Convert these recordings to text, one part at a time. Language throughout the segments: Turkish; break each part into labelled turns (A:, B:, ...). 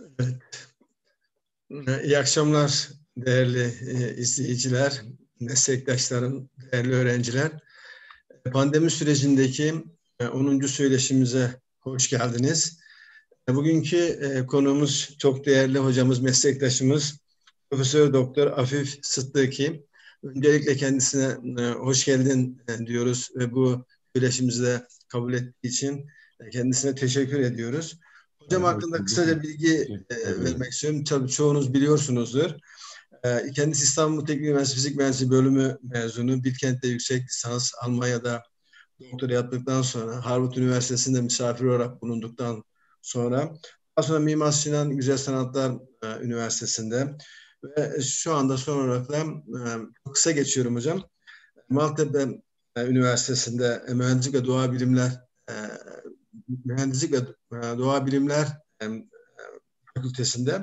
A: Evet. İyi akşamlar değerli e, izleyiciler, meslektaşlarım, değerli öğrenciler. Pandemi sürecindeki 10. E, söyleşimize hoş geldiniz. E, bugünkü konuğumuz çok değerli hocamız, meslektaşımız Profesör Doktor Afif Sıddıki. Öncelikle kendisine hoş geldin diyoruz ve bu söyleşimizi de kabul ettiği için kendisine teşekkür ediyoruz. Hocam hakkında kısaca bilgi e, vermek istiyorum. Tabii çoğunuz biliyorsunuzdur. E, kendisi İstanbul Teknik Üniversitesi Fizik Mühendisliği bölümü mezunu. Bilkent'te yüksek lisans, Almanya'da doktora yaptıktan sonra Harvard Üniversitesi'nde misafir olarak bulunduktan sonra daha sonra Mimar Sinan Güzel Sanatlar e, Üniversitesi'nde ve şu anda son olarak da e, kısa geçiyorum hocam. Maltepe e, Üniversitesi'nde e, Mühendislik ve Doğa Bilimler e, Mühendislik ve e, Doğa Bilimler e, e, Fakültesi'nde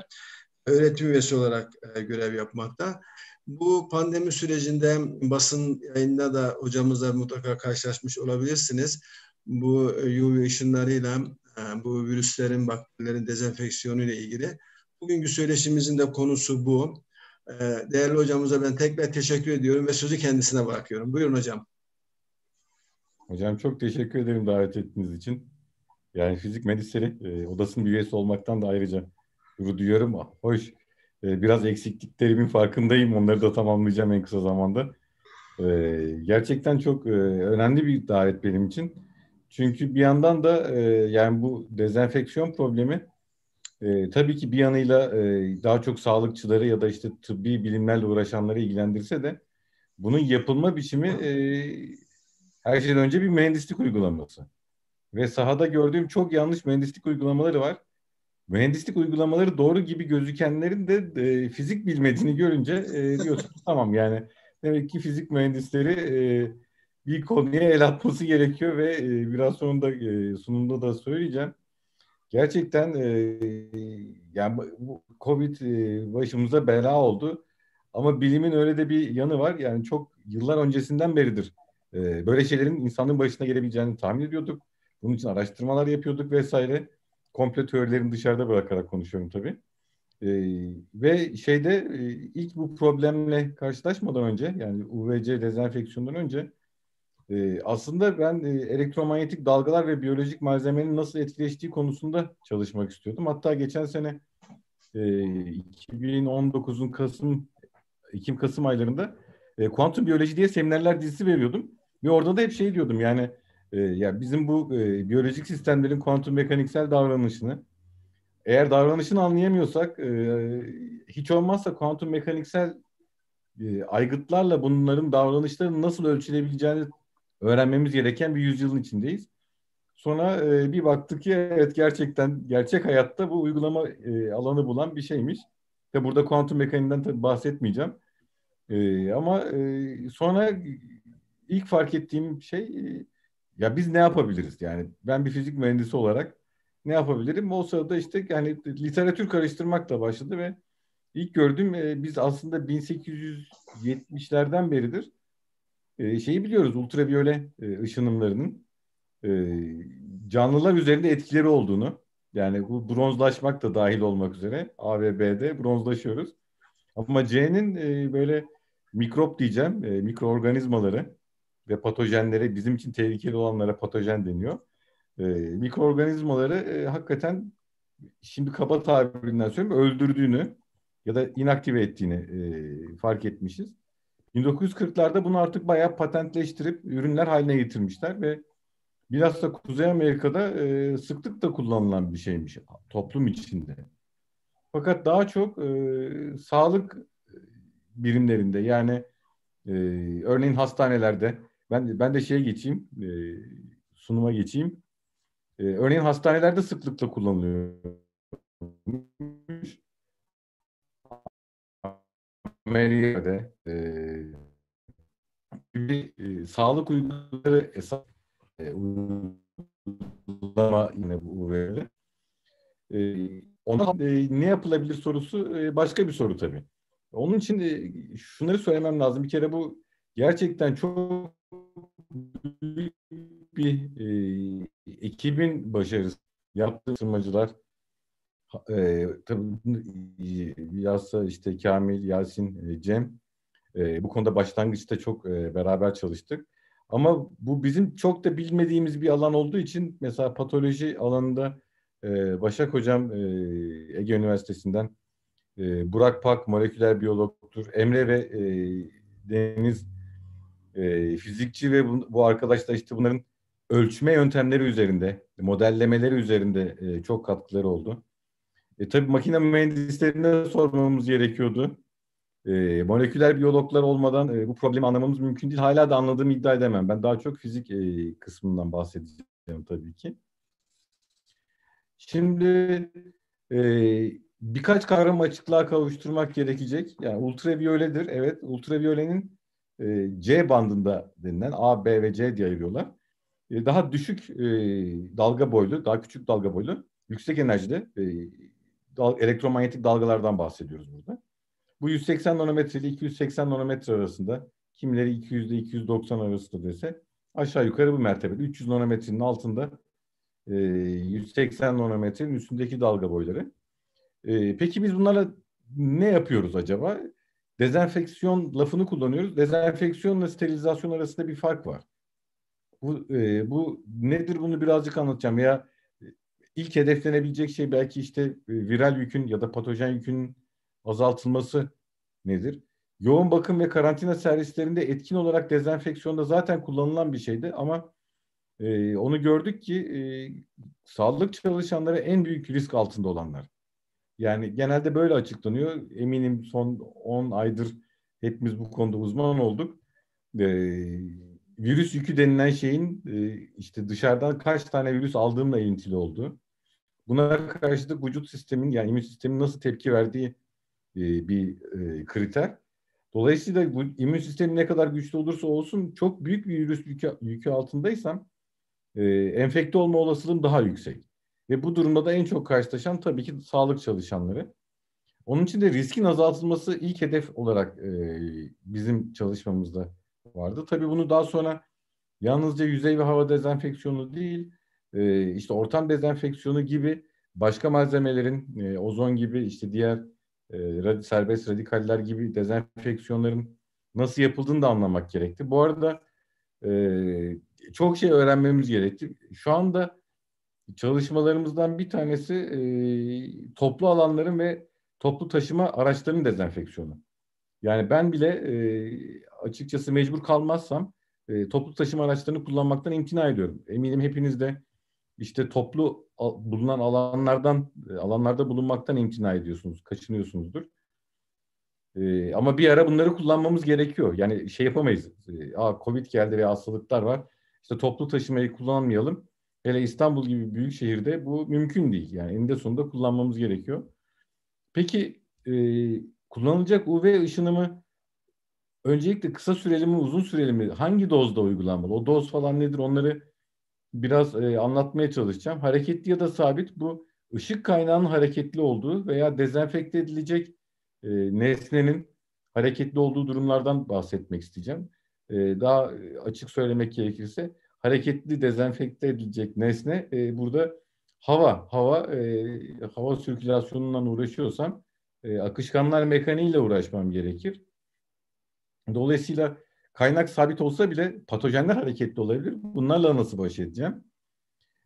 A: öğretim üyesi olarak görev yapmakta. Bu pandemi sürecinde basın yayında da hocamızla mutlaka karşılaşmış olabilirsiniz. Bu UV ışınlarıyla, bu virüslerin, bakterilerin dezenfeksiyonu ile ilgili. Bugünkü söyleşimizin de konusu bu. Değerli hocamıza ben tekrar teşekkür ediyorum ve sözü kendisine bırakıyorum. Buyurun
B: hocam. Hocam çok teşekkür ederim davet ettiğiniz için. Yani fizik mühendisleri e, odasının bir üyesi olmaktan da ayrıca gurur duyuyorum. Ah, hoş e, biraz eksikliklerimin farkındayım. Onları da tamamlayacağım en kısa zamanda. E, gerçekten çok e, önemli bir davet benim için. Çünkü bir yandan da e, yani bu dezenfeksiyon problemi e, tabii ki bir yanıyla e, daha çok sağlıkçıları ya da işte tıbbi bilimlerle uğraşanları ilgilendirse de bunun yapılma biçimi e, her şeyden önce bir mühendislik uygulaması ve sahada gördüğüm çok yanlış mühendislik uygulamaları var. Mühendislik uygulamaları doğru gibi gözükenlerin de e, fizik bilmediğini görünce e, diyorsunuz tamam yani demek ki fizik mühendisleri e, bir konuya el atması gerekiyor ve e, biraz sonra da e, sunumda da söyleyeceğim. Gerçekten e, yani bu Covid e, başımıza bela oldu. Ama bilimin öyle de bir yanı var. Yani çok yıllar öncesinden beridir e, böyle şeylerin insanın başına gelebileceğini tahmin ediyorduk. Bunun için araştırmalar yapıyorduk vesaire. Komple teorilerini dışarıda bırakarak konuşuyorum tabii. E, ve şeyde e, ilk bu problemle karşılaşmadan önce yani UVC dezenfeksiyondan önce e, aslında ben e, elektromanyetik dalgalar ve biyolojik malzemenin nasıl etkileştiği konusunda çalışmak istiyordum. Hatta geçen sene e, 2019'un Kasım Ekim Kasım aylarında e, kuantum biyoloji diye seminerler dizisi veriyordum ve orada da hep şey diyordum yani e, bizim bu e, biyolojik sistemlerin kuantum mekaniksel davranışını eğer davranışını anlayamıyorsak e, hiç olmazsa kuantum mekaniksel e, aygıtlarla bunların davranışlarını nasıl ölçülebileceğini öğrenmemiz gereken bir yüzyılın içindeyiz. Sonra bir baktık ki evet gerçekten gerçek hayatta bu uygulama alanı bulan bir şeymiş. Ve burada kuantum mekaniğinden tabii bahsetmeyeceğim. ama sonra ilk fark ettiğim şey ya biz ne yapabiliriz? Yani ben bir fizik mühendisi olarak ne yapabilirim? O sırada işte yani literatür karıştırmakla başladı ve ilk gördüğüm e, biz aslında 1870'lerden beridir e, şeyi biliyoruz ultraviyole e, ışınımlarının e, canlılar üzerinde etkileri olduğunu. Yani bu bronzlaşmak da dahil olmak üzere A ve B'de bronzlaşıyoruz. Ama C'nin e, böyle mikrop diyeceğim, e, mikroorganizmaları ve patojenlere bizim için tehlikeli olanlara patojen deniyor. E, mikroorganizmaları e, hakikaten şimdi kaba tabirinden söyleyeyim öldürdüğünü ya da inaktive ettiğini e, fark etmişiz. 1940'larda bunu artık bayağı patentleştirip ürünler haline getirmişler ve biraz da Kuzey Amerika'da e, sıklıkla kullanılan bir şeymiş toplum içinde. Fakat daha çok e, sağlık birimlerinde yani e, örneğin hastanelerde ben, ben de şeye geçeyim, e, sunuma geçeyim. E, örneğin hastanelerde sıklıkla kullanılıyor. Amerika'da e, bir e, sağlık uygulamaları esas e, uygulama yine bu verilir. E, ona e, ne yapılabilir sorusu e, başka bir soru tabii. Onun için e, şunları söylemem lazım. Bir kere bu gerçekten çok büyük bir e, ekibin başarısı. Yaptığı tırmacılar e, tabii e, Yasa işte Kamil, Yasin, e, Cem e, bu konuda başlangıçta çok e, beraber çalıştık. Ama bu bizim çok da bilmediğimiz bir alan olduğu için mesela patoloji alanında e, Başak Hocam e, Ege Üniversitesi'nden e, Burak Pak moleküler biyologtur. Emre ve e, Deniz e, fizikçi ve bu, bu arkadaşlar işte bunların ölçme yöntemleri üzerinde, modellemeleri üzerinde e, çok katkıları oldu. E, tabii makine mühendislerine sormamız gerekiyordu. E, moleküler biyologlar olmadan e, bu problemi anlamamız mümkün değil. Hala da anladığımı iddia edemem. Ben daha çok fizik e, kısmından bahsedeceğim tabii ki. Şimdi e, birkaç kavram açıklığa kavuşturmak gerekecek. Yani ultraviyoledir. Evet, ultraviyolenin e, C bandında denilen A, B ve C diye ayırıyorlar. E, daha düşük e, dalga boylu, daha küçük dalga boylu, yüksek enerjide elektromanyetik dalgalardan bahsediyoruz burada. Bu 180 nanometre ile 280 nanometre arasında, kimileri 200 ile 290 arasında dese aşağı yukarı bu mertebede. 300 nanometrenin altında 180 nanometrenin üstündeki dalga boyları. peki biz bunlarla ne yapıyoruz acaba? Dezenfeksiyon lafını kullanıyoruz. Dezenfeksiyonla sterilizasyon arasında bir fark var. Bu, e, bu nedir bunu birazcık anlatacağım. ya. E, ilk hedeflenebilecek şey belki işte e, viral yükün ya da patojen yükün azaltılması nedir? Yoğun bakım ve karantina servislerinde etkin olarak dezenfeksiyonda zaten kullanılan bir şeydi ama e, onu gördük ki e, sağlık çalışanları en büyük risk altında olanlar. Yani genelde böyle açıklanıyor. Eminim son 10 aydır hepimiz bu konuda uzman olduk. Ee, virüs yükü denilen şeyin e, işte dışarıdan kaç tane virüs aldığımla ilintili oldu. Buna karşı da vücut sistemin yani immün sistemin nasıl tepki verdiği e, bir e, kriter. Dolayısıyla bu immün sistemi ne kadar güçlü olursa olsun çok büyük bir virüs yükü, yükü altındaysam e, enfekte olma olasılığım daha yüksek. Ve bu durumda da en çok karşılaşan tabii ki sağlık çalışanları. Onun için de riskin azaltılması ilk hedef olarak e, bizim çalışmamızda vardı. Tabii bunu daha sonra yalnızca yüzey ve hava dezenfeksiyonu değil, e, işte ortam dezenfeksiyonu gibi başka malzemelerin, e, ozon gibi işte diğer e, serbest radikaller gibi dezenfeksiyonların nasıl yapıldığını da anlamak gerekti. Bu arada e, çok şey öğrenmemiz gerekti. Şu anda çalışmalarımızdan bir tanesi e, toplu alanların ve toplu taşıma araçlarının dezenfeksiyonu. Yani ben bile e, açıkçası mecbur kalmazsam e, toplu taşıma araçlarını kullanmaktan imtina ediyorum. Eminim hepiniz de işte toplu bulunan alanlardan e, alanlarda bulunmaktan imtina ediyorsunuz, kaçınıyorsunuzdur. E, ama bir ara bunları kullanmamız gerekiyor. Yani şey yapamayız. E, Aa Covid geldi veya hastalıklar var. İşte toplu taşımayı kullanmayalım Hele İstanbul gibi büyük şehirde bu mümkün değil. Yani eninde sonunda kullanmamız gerekiyor. Peki e, kullanılacak UV ışını mı? öncelikle kısa süreli mi uzun süreli mi hangi dozda uygulanmalı? O doz falan nedir onları biraz e, anlatmaya çalışacağım. Hareketli ya da sabit bu ışık kaynağının hareketli olduğu veya dezenfekte edilecek e, nesnenin hareketli olduğu durumlardan bahsetmek isteyeceğim. E, daha e, açık söylemek gerekirse hareketli dezenfekte edilecek nesne e, burada hava. Hava e, hava sirkülasyonundan uğraşıyorsam e, akışkanlar mekaniğiyle uğraşmam gerekir. Dolayısıyla kaynak sabit olsa bile patojenler hareketli olabilir. Bunlarla nasıl baş edeceğim?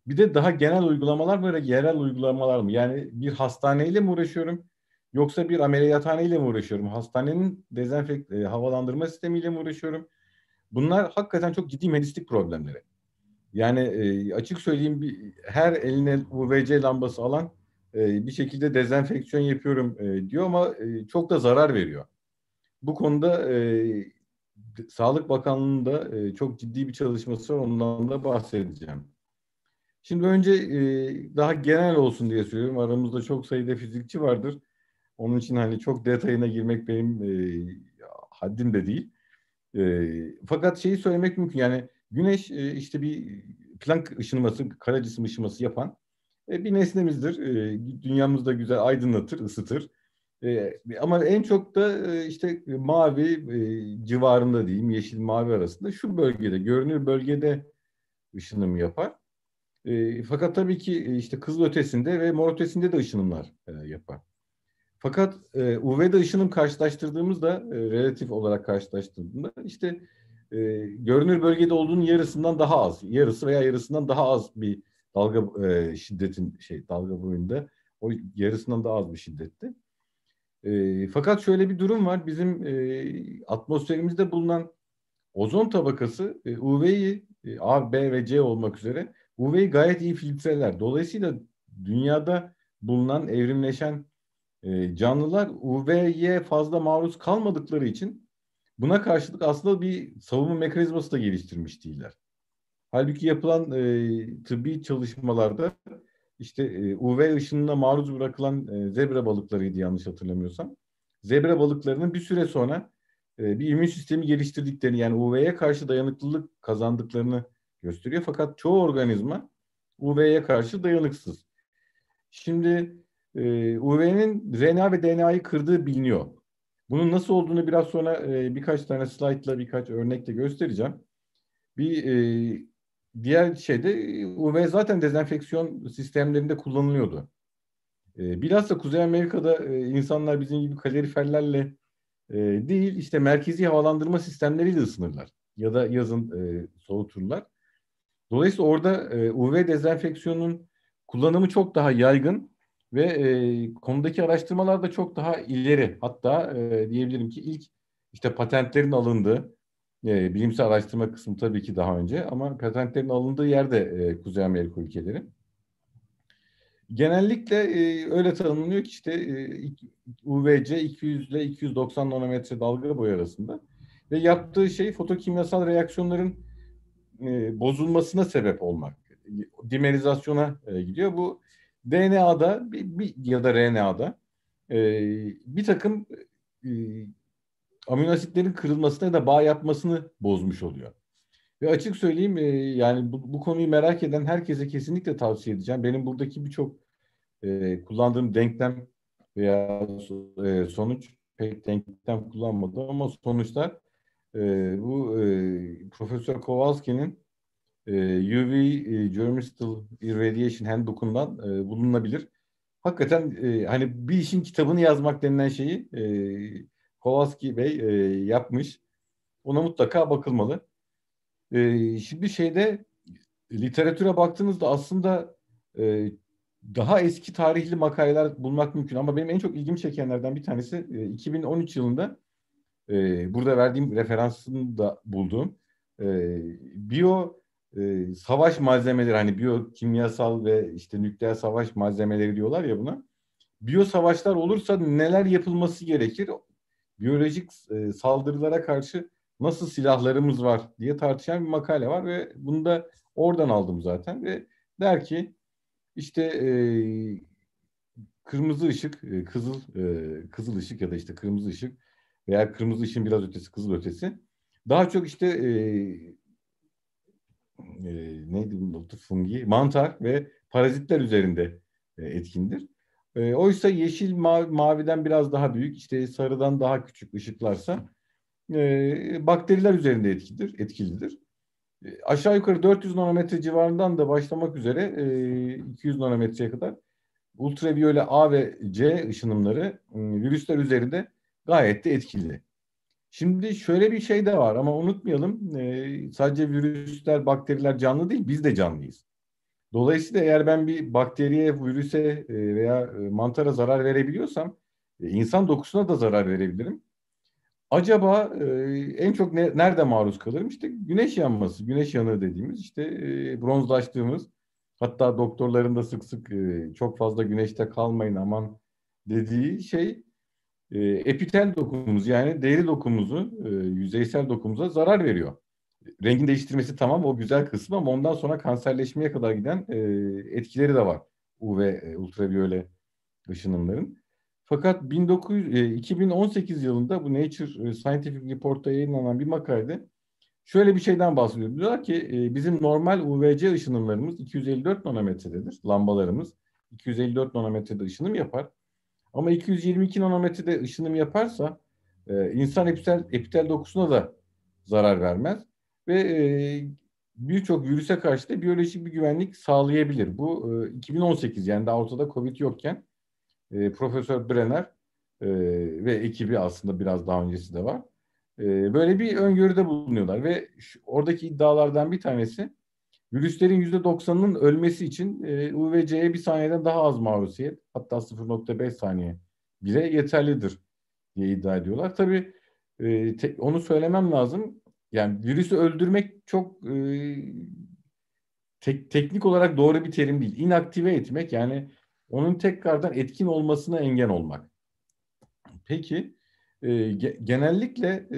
B: Bir de daha genel uygulamalar mı, yerel uygulamalar mı? Yani bir hastaneyle mi uğraşıyorum? Yoksa bir ameliyathaneyle mi uğraşıyorum? Hastanenin dezenfekte, havalandırma sistemiyle mi uğraşıyorum? Bunlar hakikaten çok ciddi medistik problemleri. Yani e, açık söyleyeyim bir, her eline UVC lambası alan e, bir şekilde dezenfeksiyon yapıyorum e, diyor ama e, çok da zarar veriyor. Bu konuda e, Sağlık Bakanlığı'nda e, çok ciddi bir çalışması var. Ondan da bahsedeceğim. Şimdi önce e, daha genel olsun diye söylüyorum. Aramızda çok sayıda fizikçi vardır. Onun için hani çok detayına girmek benim e, haddim de değil. E, fakat şeyi söylemek mümkün yani güneş e, işte bir Planck ışınması, kara cisim ışınması yapan e, bir nesnemizdir. E, dünyamızı da güzel aydınlatır, ısıtır. E, ama en çok da e, işte mavi e, civarında diyeyim, yeşil mavi arasında şu bölgede, görünür bölgede ışınım yapar. E, fakat tabii ki işte kızıl ötesinde ve mor ötesinde de ışınımlar e, yapar. Fakat e, UV'de ışınım karşılaştırdığımızda, e, relatif olarak karşılaştırdığımızda işte e, görünür bölgede olduğunun yarısından daha az, yarısı veya yarısından daha az bir dalga e, şiddetin şey dalga boyunda o yarısından daha az bir şiddette. E, fakat şöyle bir durum var. Bizim e, atmosferimizde bulunan ozon tabakası e, UV'yi e, A, B ve C olmak üzere UV'yi gayet iyi filtreler. Dolayısıyla dünyada bulunan evrimleşen e, canlılar UV'ye fazla maruz kalmadıkları için buna karşılık aslında bir savunma mekanizması da geliştirmiş değiller. Halbuki yapılan e, tıbbi çalışmalarda işte e, UV ışınına maruz bırakılan e, zebra balıklarıydı yanlış hatırlamıyorsam. Zebra balıklarının bir süre sonra e, bir immün sistemi geliştirdiklerini yani UV'ye karşı dayanıklılık kazandıklarını gösteriyor. Fakat çoğu organizma UV'ye karşı dayanıksız. Şimdi ee, e, UV'nin RNA ve DNA'yı kırdığı biliniyor. Bunun nasıl olduğunu biraz sonra e, birkaç tane slaytla birkaç örnekle göstereceğim. Bir e, diğer şeyde UV e zaten dezenfeksiyon sistemlerinde kullanılıyordu. E, da Kuzey Amerika'da e, insanlar bizim gibi kaloriferlerle e, değil işte merkezi havalandırma sistemleriyle ısınırlar ya da yazın e, soğuturlar. Dolayısıyla orada e, UV e dezenfeksiyonun kullanımı çok daha yaygın ve e, konudaki araştırmalar da çok daha ileri. Hatta e, diyebilirim ki ilk işte patentlerin alındığı, e, bilimsel araştırma kısmı tabii ki daha önce ama patentlerin alındığı yer de e, Kuzey Amerika ülkeleri. Genellikle e, öyle tanımlanıyor ki işte e, UVC 200 ile 290 nanometre dalga boyu arasında ve yaptığı şey fotokimyasal reaksiyonların e, bozulmasına sebep olmak. Dimerizasyona e, gidiyor. Bu DNA'da bir, bir, ya da RNA'da e, bir takım e, amino asitlerin kırılmasına ya da bağ yapmasını bozmuş oluyor. Ve açık söyleyeyim e, yani bu, bu konuyu merak eden herkese kesinlikle tavsiye edeceğim. Benim buradaki birçok e, kullandığım denklem veya e, sonuç pek denklem kullanmadım ama sonuçlar e, bu e, Profesör Kowalski'nin ee, UV e, Germistal Irradiation dokundan e, bulunabilir. Hakikaten e, hani bir işin kitabını yazmak denilen şeyi Kowalski Bey yapmış. Ona mutlaka bakılmalı. Şimdi şeyde literatüre baktığınızda aslında daha eski tarihli makaleler bulmak mümkün. Ama benim en çok ilgimi çekenlerden bir tanesi 2013 yılında burada verdiğim referansını da bulduğum bio e, savaş malzemeleri hani biyokimyasal ve işte nükleer savaş malzemeleri diyorlar ya buna. Biyo savaşlar olursa neler yapılması gerekir? Biyolojik e, saldırılara karşı nasıl silahlarımız var diye tartışan bir makale var ve bunu da oradan aldım zaten ve der ki işte e, kırmızı ışık, e, kızıl e, kızıl ışık ya da işte kırmızı ışık veya kırmızı ışığın biraz ötesi, kızıl ötesi daha çok işte e, e, neydi bu fungi? Mantar ve parazitler üzerinde e, etkindir. E, oysa yeşil ma maviden biraz daha büyük, işte sarıdan daha küçük ışıklarsa e, bakteriler üzerinde etkidir, etkilidir. E, aşağı yukarı 400 nanometre civarından da başlamak üzere e, 200 nanometreye kadar ultraviyole A ve C ışınımları e, virüsler üzerinde gayet de etkili. Şimdi şöyle bir şey de var ama unutmayalım e, sadece virüsler, bakteriler canlı değil biz de canlıyız. Dolayısıyla eğer ben bir bakteriye, virüse e, veya e, mantara zarar verebiliyorsam e, insan dokusuna da zarar verebilirim. Acaba e, en çok ne, nerede maruz kalırım? İşte güneş yanması, güneş yanığı dediğimiz işte e, bronzlaştığımız hatta doktorların da sık sık e, çok fazla güneşte kalmayın aman dediği şey e, epitel dokumuz yani deri dokumuzu, e, yüzeysel dokumuza zarar veriyor. Rengin değiştirmesi tamam o güzel kısmı ama ondan sonra kanserleşmeye kadar giden e, etkileri de var UV e, ultraviyole ışınımların. Fakat 1900, e, 2018 yılında bu Nature e, Scientific Report'ta yayınlanan bir makalede şöyle bir şeyden bahsediyor. Diyorlar ki e, bizim normal UVC ışınımlarımız 254 nanometredir. lambalarımız. 254 nanometrede ışınım yapar. Ama 222 nanometrede ışınım yaparsa e, insan epitel, epitel dokusuna da zarar vermez. Ve e, birçok virüse karşı da biyolojik bir güvenlik sağlayabilir. Bu e, 2018 yani daha ortada COVID yokken e, Profesör Brenner e, ve ekibi aslında biraz daha öncesi de var. E, böyle bir öngörüde bulunuyorlar ve şu, oradaki iddialardan bir tanesi Virüslerin %90'ının ölmesi için e, UVC'ye bir saniyeden daha az maruziyet hatta 0.5 saniye bile yeterlidir diye iddia ediyorlar. Tabii e, onu söylemem lazım. Yani virüsü öldürmek çok e, tek, teknik olarak doğru bir terim değil. İnaktive etmek yani onun tekrardan etkin olmasına engel olmak. Peki e, genellikle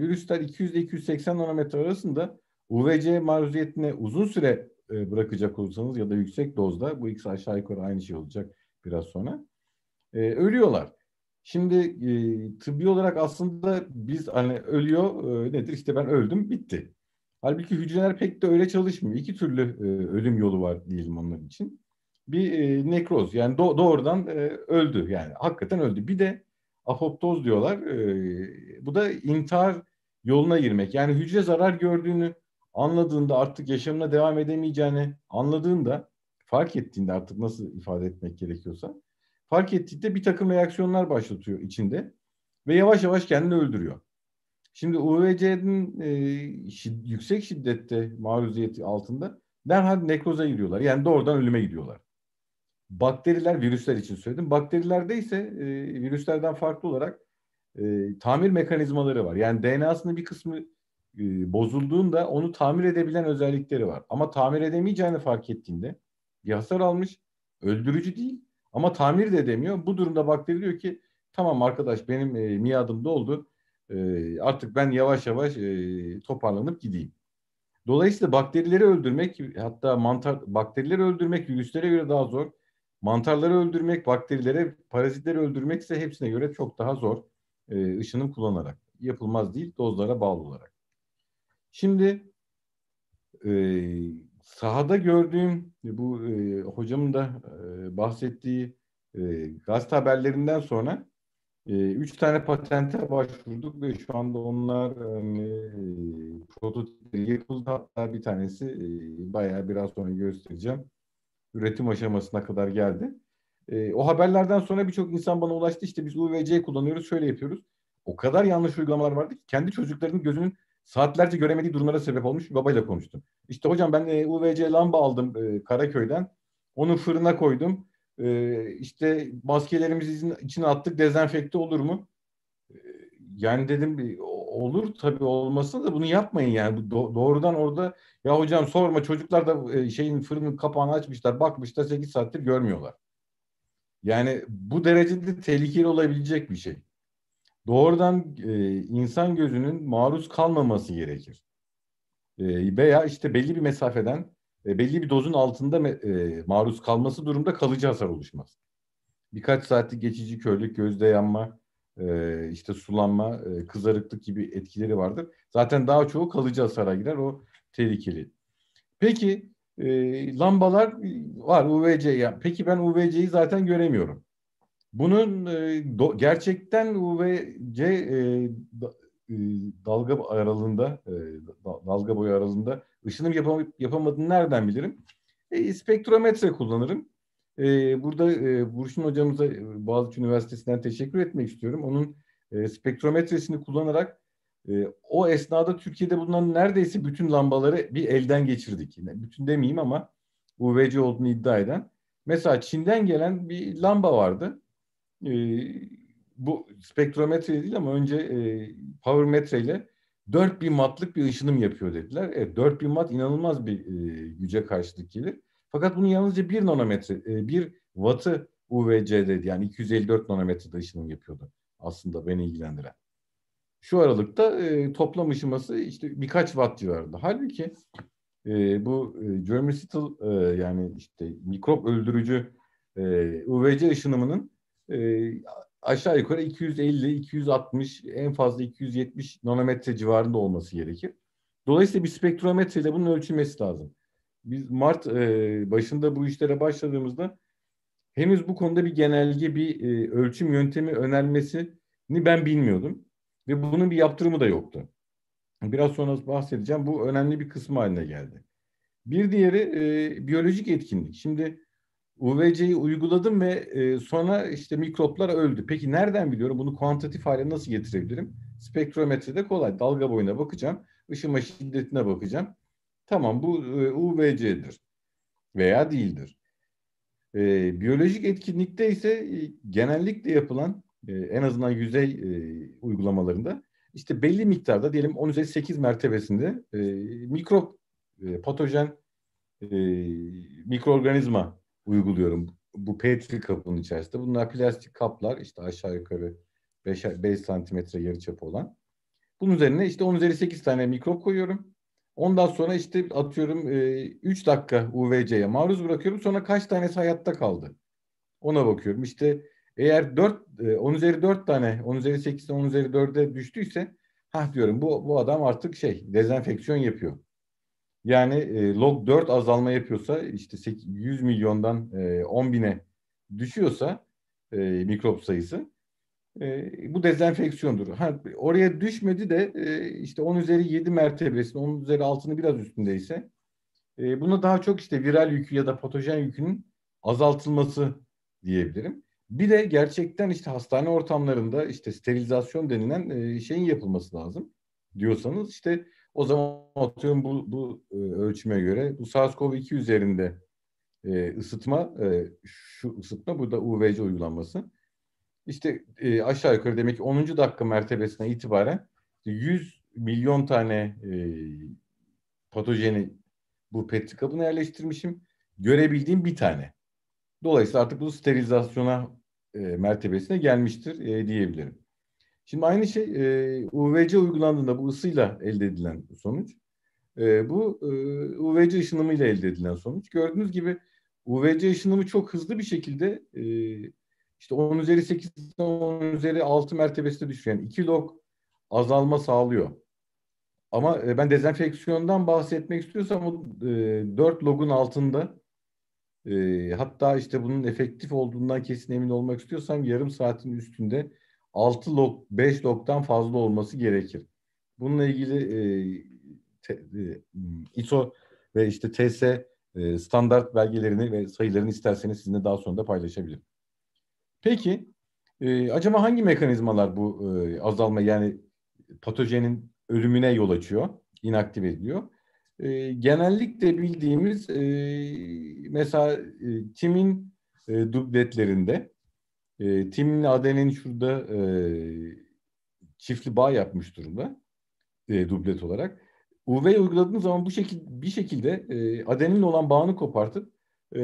B: virüsler 200 ile 280 nanometre arasında UVC maruziyetine uzun süre e, bırakacak olursanız ya da yüksek dozda bu ikisi aşağı yukarı aynı şey olacak biraz sonra. E, ölüyorlar. Şimdi e, tıbbi olarak aslında biz hani ölüyor e, nedir işte ben öldüm bitti. Halbuki hücreler pek de öyle çalışmıyor. İki türlü e, ölüm yolu var diyelim onlar için. Bir e, nekroz yani do- doğrudan e, öldü yani hakikaten öldü. Bir de apoptoz diyorlar. E, bu da intihar yoluna girmek. Yani hücre zarar gördüğünü anladığında artık yaşamına devam edemeyeceğini anladığında fark ettiğinde artık nasıl ifade etmek gerekiyorsa fark ettiğinde bir takım reaksiyonlar başlatıyor içinde ve yavaş yavaş kendini öldürüyor. Şimdi UVC'nin e, şid, yüksek şiddette maruziyeti altında derhal nekroza giriyorlar. Yani doğrudan ölüme gidiyorlar. Bakteriler, virüsler için söyledim. Bakterilerde ise e, virüslerden farklı olarak e, tamir mekanizmaları var. Yani DNA'sının bir kısmı e, bozulduğunda onu tamir edebilen özellikleri var. Ama tamir edemeyeceğini fark ettiğinde bir hasar almış, öldürücü değil ama tamir de edemiyor. Bu durumda bakteri diyor ki tamam arkadaş benim e, miadım doldu. E, artık ben yavaş yavaş e, toparlanıp gideyim. Dolayısıyla bakterileri öldürmek hatta mantar bakterileri öldürmek virüslere göre daha zor. Mantarları öldürmek, bakterilere, parazitleri öldürmek ise hepsine göre çok daha zor. E, ışınım kullanarak. Yapılmaz değil, dozlara bağlı olarak. Şimdi e, sahada gördüğüm bu e, hocamın da e, bahsettiği e, gazete haberlerinden sonra e, üç tane patente başvurduk ve şu anda onlar e, prototipleri yapıldı. Hatta bir tanesi e, bayağı biraz sonra göstereceğim. Üretim aşamasına kadar geldi. E, o haberlerden sonra birçok insan bana ulaştı. İşte biz UVC kullanıyoruz, şöyle yapıyoruz. O kadar yanlış uygulamalar vardı ki kendi çocuklarının gözünün saatlerce göremediği durumlara sebep olmuş bir babayla konuştum. İşte hocam ben e, UVC lamba aldım e, Karaköy'den. Onu fırına koydum. E, işte maskelerimizi içine attık. Dezenfekte olur mu? E, yani dedim e, olur tabii olmasın da bunu yapmayın yani. Bu do- doğrudan orada ya hocam sorma çocuklar da e, şeyin fırının kapağını açmışlar bakmışlar 8 saattir görmüyorlar. Yani bu derecede tehlikeli olabilecek bir şey doğrudan e, insan gözünün maruz kalmaması gerekir. E, veya işte belli bir mesafeden e, belli bir dozun altında e, maruz kalması durumda kalıcı hasar oluşmaz. Birkaç saatlik geçici körlük, gözde yanma, e, işte sulanma, e, kızarıklık gibi etkileri vardır. Zaten daha çoğu kalıcı hasara girer. O tehlikeli. Peki e, lambalar e, var UVC. Ya. Peki ben UVC'yi zaten göremiyorum. Bunun e, gerçekten UVC e, e, dalga aralığında, e, dalga boyu aralığında ışınım yapam yapamadığını nereden bilirim? E, spektrometre kullanırım. E, burada e, Burçin hocamıza Boğaziçi Üniversitesi'nden teşekkür etmek istiyorum. Onun e, spektrometresini kullanarak e, o esnada Türkiye'de bulunan neredeyse bütün lambaları bir elden geçirdik. Yani bütün demeyeyim ama UVC olduğunu iddia eden. Mesela Çin'den gelen bir lamba vardı e, bu spektrometre değil ama önce e, power metreyle 4000 wattlık bir ışınım yapıyor dediler. Evet 4000 watt inanılmaz bir e, güce karşılık gelir. Fakat bunu yalnızca 1 nanometre, e, 1 wattı dedi yani 254 nanometrede ışınım yapıyordu aslında beni ilgilendiren. Şu aralıkta e, toplam ışıması işte birkaç watt civarında. Halbuki e, bu e, germicidal e, yani işte mikrop öldürücü e, UVC ışınımının e, aşağı yukarı 250-260 en fazla 270 nanometre civarında olması gerekir. Dolayısıyla bir spektrometreyle bunun ölçülmesi lazım. Biz Mart e, başında bu işlere başladığımızda henüz bu konuda bir genelge bir e, ölçüm yöntemi önermesini ben bilmiyordum. Ve bunun bir yaptırımı da yoktu. Biraz sonra bahsedeceğim. Bu önemli bir kısmı haline geldi. Bir diğeri e, biyolojik etkinlik. Şimdi UVC'yi uyguladım ve e, sonra işte mikroplar öldü. Peki nereden biliyorum? Bunu kuantitatif hale nasıl getirebilirim? Spektrometrede kolay. Dalga boyuna bakacağım. Işıma şiddetine bakacağım. Tamam bu e, UVC'dir veya değildir. E, biyolojik etkinlikte ise e, genellikle yapılan e, en azından yüzey e, uygulamalarında işte belli miktarda diyelim 10 üzeri 8 mertebesinde e, mikrop, e, patojen, e, mikroorganizma uyguluyorum. Bu petri kapının içerisinde. Bunlar plastik kaplar işte aşağı yukarı 5, 5 santimetre yarıçapı olan. Bunun üzerine işte 10 üzeri 8 tane mikrop koyuyorum. Ondan sonra işte atıyorum 3 e, dakika UVC'ye maruz bırakıyorum. Sonra kaç tanesi hayatta kaldı? Ona bakıyorum. İşte eğer 4, 10 e, üzeri 4 tane, 10 üzeri 8'den 10 üzeri 4'e düştüyse ha diyorum bu, bu adam artık şey dezenfeksiyon yapıyor. Yani e, log 4 azalma yapıyorsa işte 100 milyondan e, 10 bine düşüyorsa e, mikrop sayısı e, bu dezenfeksiyondur. Ha, oraya düşmedi de e, işte 10 üzeri 7 mertebesini 10 üzeri 6'nın biraz üstündeyse e, buna daha çok işte viral yükü ya da patojen yükünün azaltılması diyebilirim. Bir de gerçekten işte hastane ortamlarında işte sterilizasyon denilen e, şeyin yapılması lazım diyorsanız işte o zaman atıyorum bu, bu e, ölçüme göre bu SARS-CoV-2 üzerinde e, ısıtma, e, şu ısıtma burada UVC uygulanması. İşte e, aşağı yukarı demek ki 10. dakika mertebesine itibaren 100 milyon tane e, patojeni bu petri kabına yerleştirmişim. Görebildiğim bir tane. Dolayısıyla artık bu sterilizasyona e, mertebesine gelmiştir e, diyebilirim. Şimdi aynı şey e, UVC uygulandığında bu ısıyla elde edilen sonuç. E, bu e, UVC ışınımıyla elde edilen sonuç. Gördüğünüz gibi UVC ışınımı çok hızlı bir şekilde e, işte 10 üzeri 8'den 10 üzeri 6 mertebesine düşüyor. Yani 2 log azalma sağlıyor. Ama e, ben dezenfeksiyondan bahsetmek istiyorsam o e, 4 logun altında e, hatta işte bunun efektif olduğundan kesin emin olmak istiyorsam yarım saatin üstünde 6 log 5 log'dan fazla olması gerekir. Bununla ilgili e, te, e, ISO ve işte TS e, standart belgelerini ve sayılarını isterseniz sizinle daha sonra da paylaşabilirim. Peki e, acaba hangi mekanizmalar bu e, azalma yani patojenin ölümüne yol açıyor, inaktif ediyor? E, genellikle bildiğimiz e, mesela e, timin e, dubletlerinde e, ee, Tim'in ADN'nin şurada e, çiftli bağ yapmış durumda e, dublet olarak. UV uyguladığınız zaman bu şekil bir şekilde e, adeninle olan bağını kopartıp e,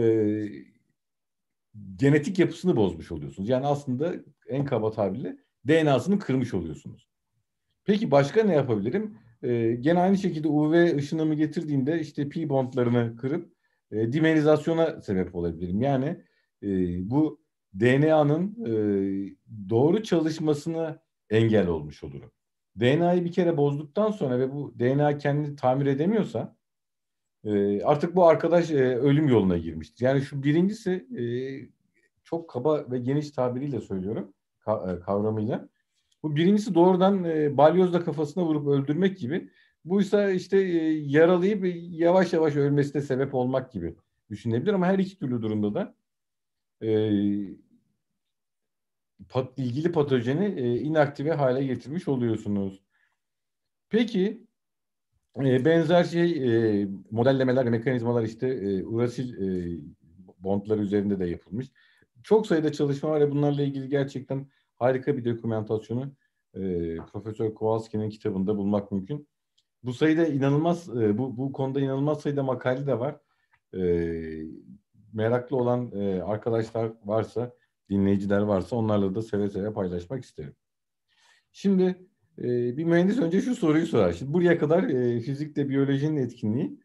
B: genetik yapısını bozmuş oluyorsunuz. Yani aslında en kaba tabirle DNA'sını kırmış oluyorsunuz. Peki başka ne yapabilirim? E, gene aynı şekilde UV ışınımı getirdiğimde işte pi bondlarını kırıp e, dimerizasyona sebep olabilirim. Yani e, bu DNA'nın e, doğru çalışmasını engel olmuş olurum. DNA'yı bir kere bozduktan sonra ve bu DNA kendini tamir edemiyorsa e, artık bu arkadaş e, ölüm yoluna girmiştir. Yani şu birincisi e, çok kaba ve geniş tabiriyle söylüyorum e, kavramıyla. Bu birincisi doğrudan e, balyozla kafasına vurup öldürmek gibi. Buysa işte e, yaralayıp yavaş yavaş ölmesine sebep olmak gibi düşünebilir ama her iki türlü durumda da e, pat, ilgili patojeni e, inaktive hale getirmiş oluyorsunuz. Peki e, benzer şey e, modellemeler ve mekanizmalar işte e, Urasil e, bondları üzerinde de yapılmış. Çok sayıda çalışma var ve bunlarla ilgili gerçekten harika bir dokumentasyonu e, Profesör Kowalski'nin kitabında bulmak mümkün. Bu sayıda inanılmaz, e, bu, bu konuda inanılmaz sayıda makale de var. E, meraklı olan e, arkadaşlar varsa dinleyiciler varsa onlarla da seve seve paylaşmak isterim. Şimdi e, bir mühendis önce şu soruyu sorar. Şimdi buraya kadar e, fizikte biyolojinin etkinliği,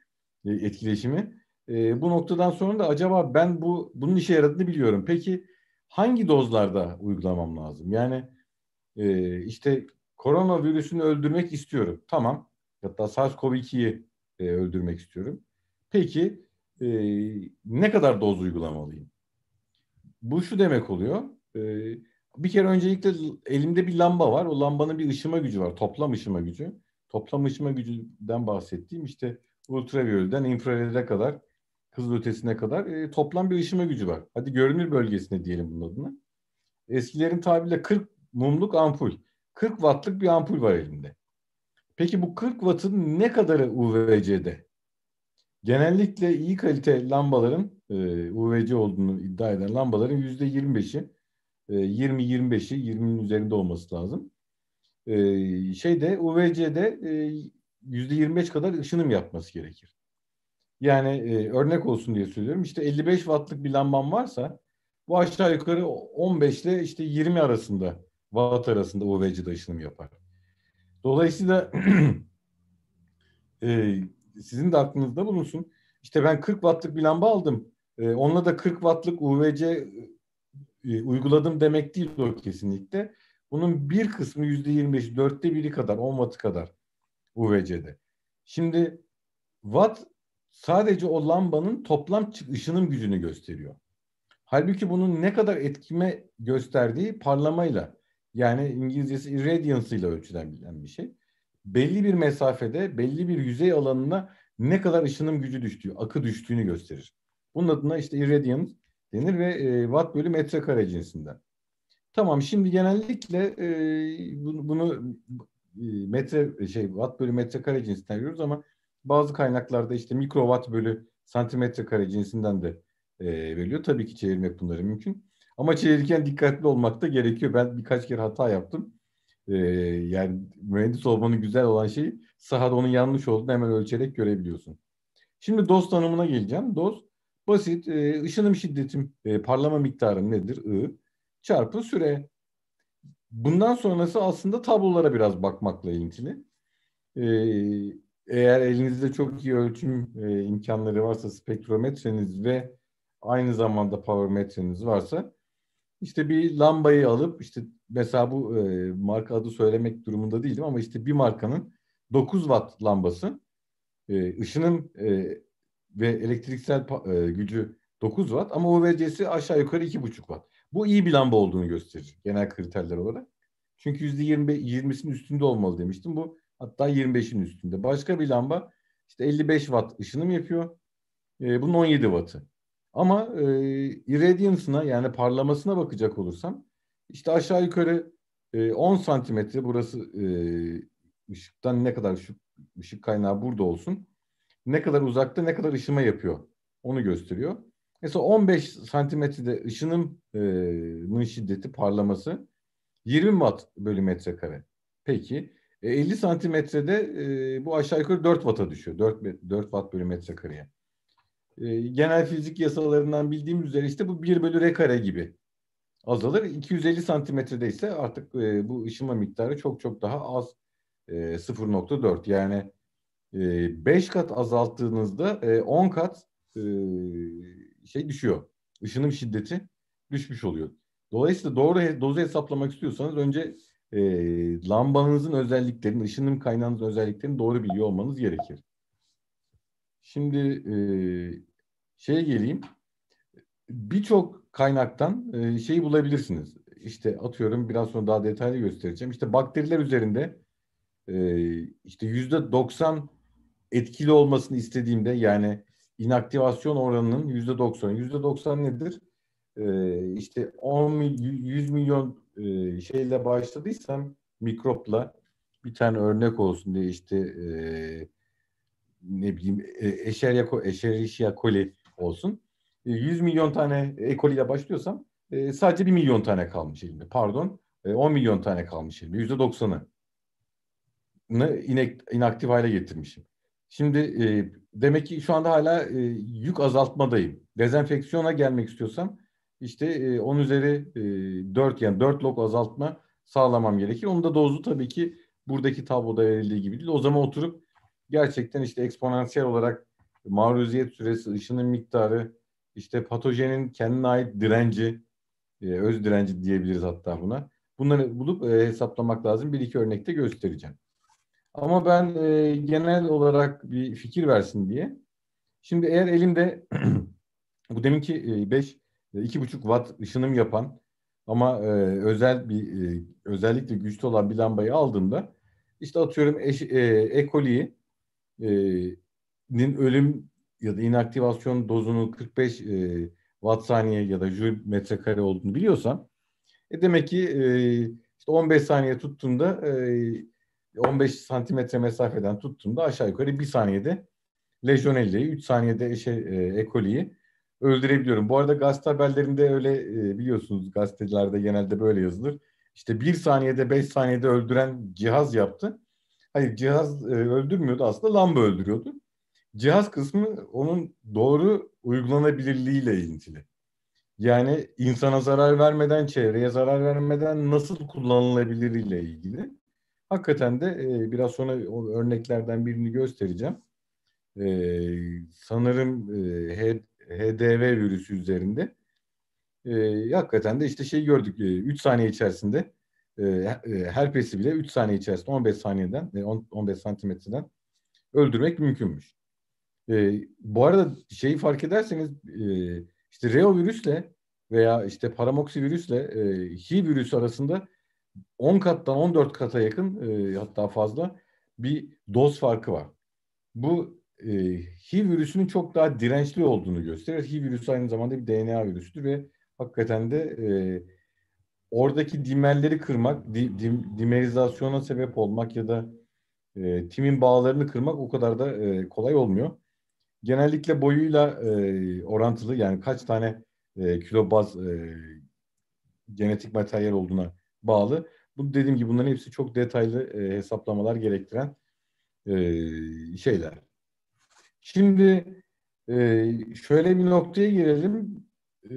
B: e, etkileşimi. E, bu noktadan sonra da acaba ben bu bunun işe yaradığını biliyorum. Peki hangi dozlarda uygulamam lazım? Yani e, işte koronavirüsünü öldürmek istiyorum. Tamam. Hatta SARS-CoV-2'yi e, öldürmek istiyorum. Peki e, ne kadar doz uygulamalıyım? Bu şu demek oluyor. E, bir kere öncelikle elimde bir lamba var. O lambanın bir ışıma gücü var. Toplam ışıma gücü. Toplam ışıma gücüden bahsettiğim işte ultraviyolden infrarede kadar hızlı ötesine kadar e, toplam bir ışıma gücü var. Hadi görünür bölgesine diyelim bunun adına. Eskilerin tabiriyle 40 mumluk ampul. 40 wattlık bir ampul var elimde. Peki bu 40 wattın ne kadarı UVC'de? Genellikle iyi kalite lambaların e, UVC olduğunu iddia eden lambaların yüzde 25'i e, 20-25'i 20'nin üzerinde olması lazım. E, şeyde UVC'de e, yüzde 25 kadar ışınım yapması gerekir. Yani e, örnek olsun diye söylüyorum. İşte 55 wattlık bir lambam varsa bu aşağı yukarı 15 ile işte 20 arasında watt arasında UVC'de ışınım yapar. Dolayısıyla e, sizin de aklınızda bulunsun. İşte ben 40 wattlık bir lamba aldım. E, onunla da 40 wattlık UVC e, uyguladım demek değil o kesinlikle. Bunun bir kısmı yüzde yirmi beş, dörtte biri kadar, on watt kadar UVC'de. Şimdi watt sadece o lambanın toplam ışının gücünü gösteriyor. Halbuki bunun ne kadar etkime gösterdiği parlamayla yani İngilizcesi irradiance ile ölçülebilen bir şey. Belli bir mesafede belli bir yüzey alanına ne kadar ışınım gücü düştüğü, akı düştüğünü gösterir. Bunun adına işte irradian denir ve e, watt bölü metrekare cinsinden. Tamam şimdi genellikle e, bunu, bunu e, metre şey watt bölü metrekare cinsinden görüyoruz ama bazı kaynaklarda işte mikrowatt bölü santimetre kare cinsinden de e, veriliyor. Tabii ki çevirmek bunları mümkün. Ama çevirirken dikkatli olmak da gerekiyor. Ben birkaç kere hata yaptım. E, yani mühendis olmanın güzel olan şey sahada onun yanlış olduğunu hemen ölçerek görebiliyorsun. Şimdi doz tanımına geleceğim. Doz Basit e, ışınım şiddetim, e, parlama miktarım nedir? I çarpı süre. Bundan sonrası aslında tablolara biraz bakmakla ilintili. E, eğer elinizde çok iyi ölçüm e, imkanları varsa spektrometreniz ve aynı zamanda powermetreniz varsa işte bir lambayı alıp işte mesela bu e, marka adı söylemek durumunda değilim ama işte bir markanın 9 watt lambası e, ışının e, ve elektriksel e, gücü 9 watt ama OVC'si aşağı yukarı 2,5 watt. Bu iyi bir lamba olduğunu gösterir genel kriterler olarak. Çünkü %20'sinin üstünde olmalı demiştim. Bu hatta 25'in üstünde. Başka bir lamba işte 55 watt ışınım yapıyor. E, bunun 17 wattı. Ama e, irradiance'ına yani parlamasına bakacak olursam işte aşağı yukarı e, 10 santimetre burası e, ışıktan ne kadar ışık, ışık kaynağı burada olsun ne kadar uzakta ne kadar ışıma yapıyor. Onu gösteriyor. Mesela 15 santimetrede ışınımın e, şiddeti parlaması 20 watt bölü metre kare. Peki e, 50 santimetrede bu aşağı yukarı 4 watt'a düşüyor. 4, 4 watt bölü metrekareye. E, genel fizik yasalarından bildiğimiz üzere işte bu 1 bölü r kare gibi azalır. 250 santimetrede ise artık e, bu ışıma miktarı çok çok daha az e, 0.4 yani 5 ee, kat azalttığınızda 10 e, kat e, şey düşüyor. Işının şiddeti düşmüş oluyor. Dolayısıyla doğru dozu hesaplamak istiyorsanız önce e, lambanızın özelliklerini, ışının kaynağınızın özelliklerini doğru biliyor olmanız gerekir. Şimdi şeye geleyim. Birçok kaynaktan şeyi bulabilirsiniz. İşte atıyorum biraz sonra daha detaylı göstereceğim. İşte bakteriler üzerinde işte yüzde 90 etkili olmasını istediğimde yani inaktivasyon oranının yüzde doksan. Yüzde doksan nedir? Ee, işte 10 100 milyon e, şeyle başladıysam mikropla bir tane örnek olsun diye işte e, ne bileyim e, Escherichia, Escherichia coli olsun. 100 e, milyon tane E. coli ile başlıyorsam e, sadece 1 milyon tane kalmış elimde. Pardon e, 10 milyon tane kalmış elimde. %90'ı inaktif hale getirmişim. Şimdi e, demek ki şu anda hala e, yük azaltmadayım. Dezenfeksiyona gelmek istiyorsam işte e, 10 üzeri e, 4 yani 4 log azaltma sağlamam gerekir. Onun da dozu tabii ki buradaki tabloda verildiği gibi değil. O zaman oturup gerçekten işte eksponansiyel olarak maruziyet süresi, ışının miktarı, işte patojenin kendine ait direnci, e, öz direnci diyebiliriz hatta buna. Bunları bulup e, hesaplamak lazım. Bir iki örnekte göstereceğim. Ama ben e, genel olarak bir fikir versin diye. Şimdi eğer elimde bu deminki 5 e, e, iki buçuk watt ışınım yapan ama e, özel bir e, özellikle güçlü olan bir lambayı aldığımda işte atıyorum eş, e, E. ölüm ya da inaktivasyon dozunu 45 e, watt saniye ya da joule metrekare olduğunu biliyorsam e demek ki e, işte 15 saniye tuttuğumda e, 15 santimetre mesafeden tuttuğumda aşağı yukarı bir saniyede lejyonelliyi, 3 saniyede şey, e, ekoliyi öldürebiliyorum. Bu arada gazete haberlerinde öyle e, biliyorsunuz gazetelerde genelde böyle yazılır. İşte bir saniyede beş saniyede öldüren cihaz yaptı. Hayır cihaz e, öldürmüyordu aslında lamba öldürüyordu. Cihaz kısmı onun doğru uygulanabilirliğiyle ilintili. Yani insana zarar vermeden, çevreye zarar vermeden nasıl kullanılabiliriyle ilgili. Hakikaten de e, biraz sonra o örneklerden birini göstereceğim. E, sanırım e, HDV virüsü üzerinde. E, hakikaten de işte şey gördük. E, 3 saniye içerisinde e, e herpesi bile 3 saniye içerisinde 15 saniyeden e, 15 santimetreden öldürmek mümkünmüş. E, bu arada şeyi fark ederseniz e, işte reovirüsle veya işte paramoksivirüsle e, HIV virüsü arasında 10 kattan 14 kata yakın e, hatta fazla bir doz farkı var. Bu e, HIV virüsünün çok daha dirençli olduğunu gösterir. HIV virüsü aynı zamanda bir DNA virüsüdür ve hakikaten de e, oradaki dimerleri kırmak, di, dim, dimerizasyona sebep olmak ya da e, timin bağlarını kırmak o kadar da e, kolay olmuyor. Genellikle boyuyla e, orantılı yani kaç tane e, kilo baz e, genetik materyal olduğuna bağlı. Bu dediğim gibi bunların hepsi çok detaylı e, hesaplamalar gerektiren e, şeyler. Şimdi e, şöyle bir noktaya girelim. E,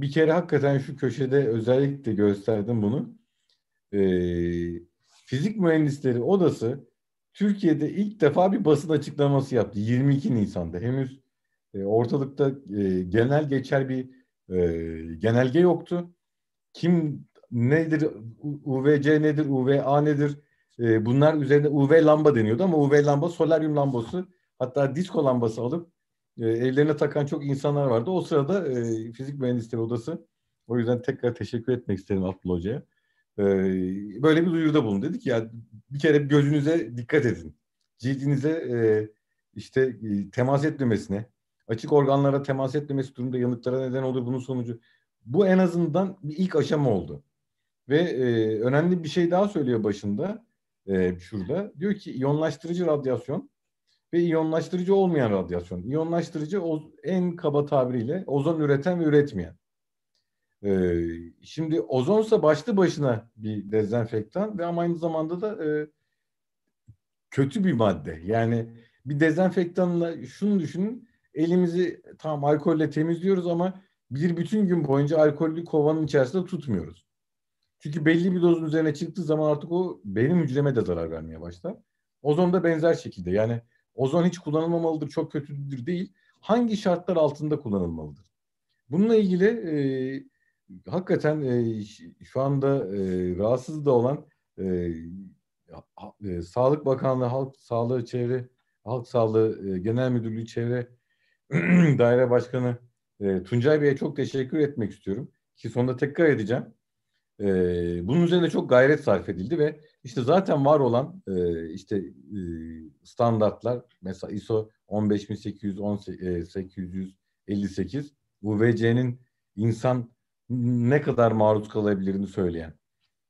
B: bir kere hakikaten şu köşede özellikle gösterdim bunu. E, Fizik Mühendisleri Odası Türkiye'de ilk defa bir basın açıklaması yaptı. 22 Nisan'da henüz e, ortalıkta e, genel geçer bir e, genelge yoktu. Kim nedir UVC nedir, UVA nedir? E, bunlar üzerinde UV lamba deniyordu ama UV lamba solaryum lambası hatta disko lambası alıp e, evlerine takan çok insanlar vardı. O sırada e, fizik mühendisleri odası o yüzden tekrar teşekkür etmek isterim Abdullah Hoca'ya. E, böyle bir duyuruda bulun. Dedik ya bir kere gözünüze dikkat edin. Cildinize e, işte e, temas etmemesine, açık organlara temas etmemesi durumda yanıklara neden olur bunun sonucu. Bu en azından bir ilk aşama oldu. Ve e, önemli bir şey daha söylüyor başında e, şurada. Diyor ki iyonlaştırıcı radyasyon ve iyonlaştırıcı olmayan radyasyon. İyonlaştırıcı o, en kaba tabiriyle ozon üreten ve üretmeyen. E, şimdi ozonsa başlı başına bir dezenfektan ve ama aynı zamanda da e, kötü bir madde. Yani bir dezenfektanla şunu düşünün elimizi tam alkolle temizliyoruz ama bir bütün gün boyunca alkollü kovanın içerisinde tutmuyoruz. Çünkü belli bir dozun üzerine çıktığı zaman artık o benim hücreme de zarar vermeye başlar. Ozon da benzer şekilde yani ozon hiç kullanılmamalıdır, çok kötüdür değil. Hangi şartlar altında kullanılmalıdır? Bununla ilgili e, hakikaten e, şu anda e, rahatsız da olan e, e, Sağlık Bakanlığı Halk Sağlığı Çevre Halk Sağlığı e, Genel Müdürlüğü Çevre Daire Başkanı e, Tuncay Bey'e çok teşekkür etmek istiyorum. Ki sonunda tekrar edeceğim. E, bunun üzerine çok gayret sarf edildi ve işte zaten var olan e, işte e, standartlar mesela ISO 15800 e, UVC'nin insan ne kadar maruz kalabilirini söyleyen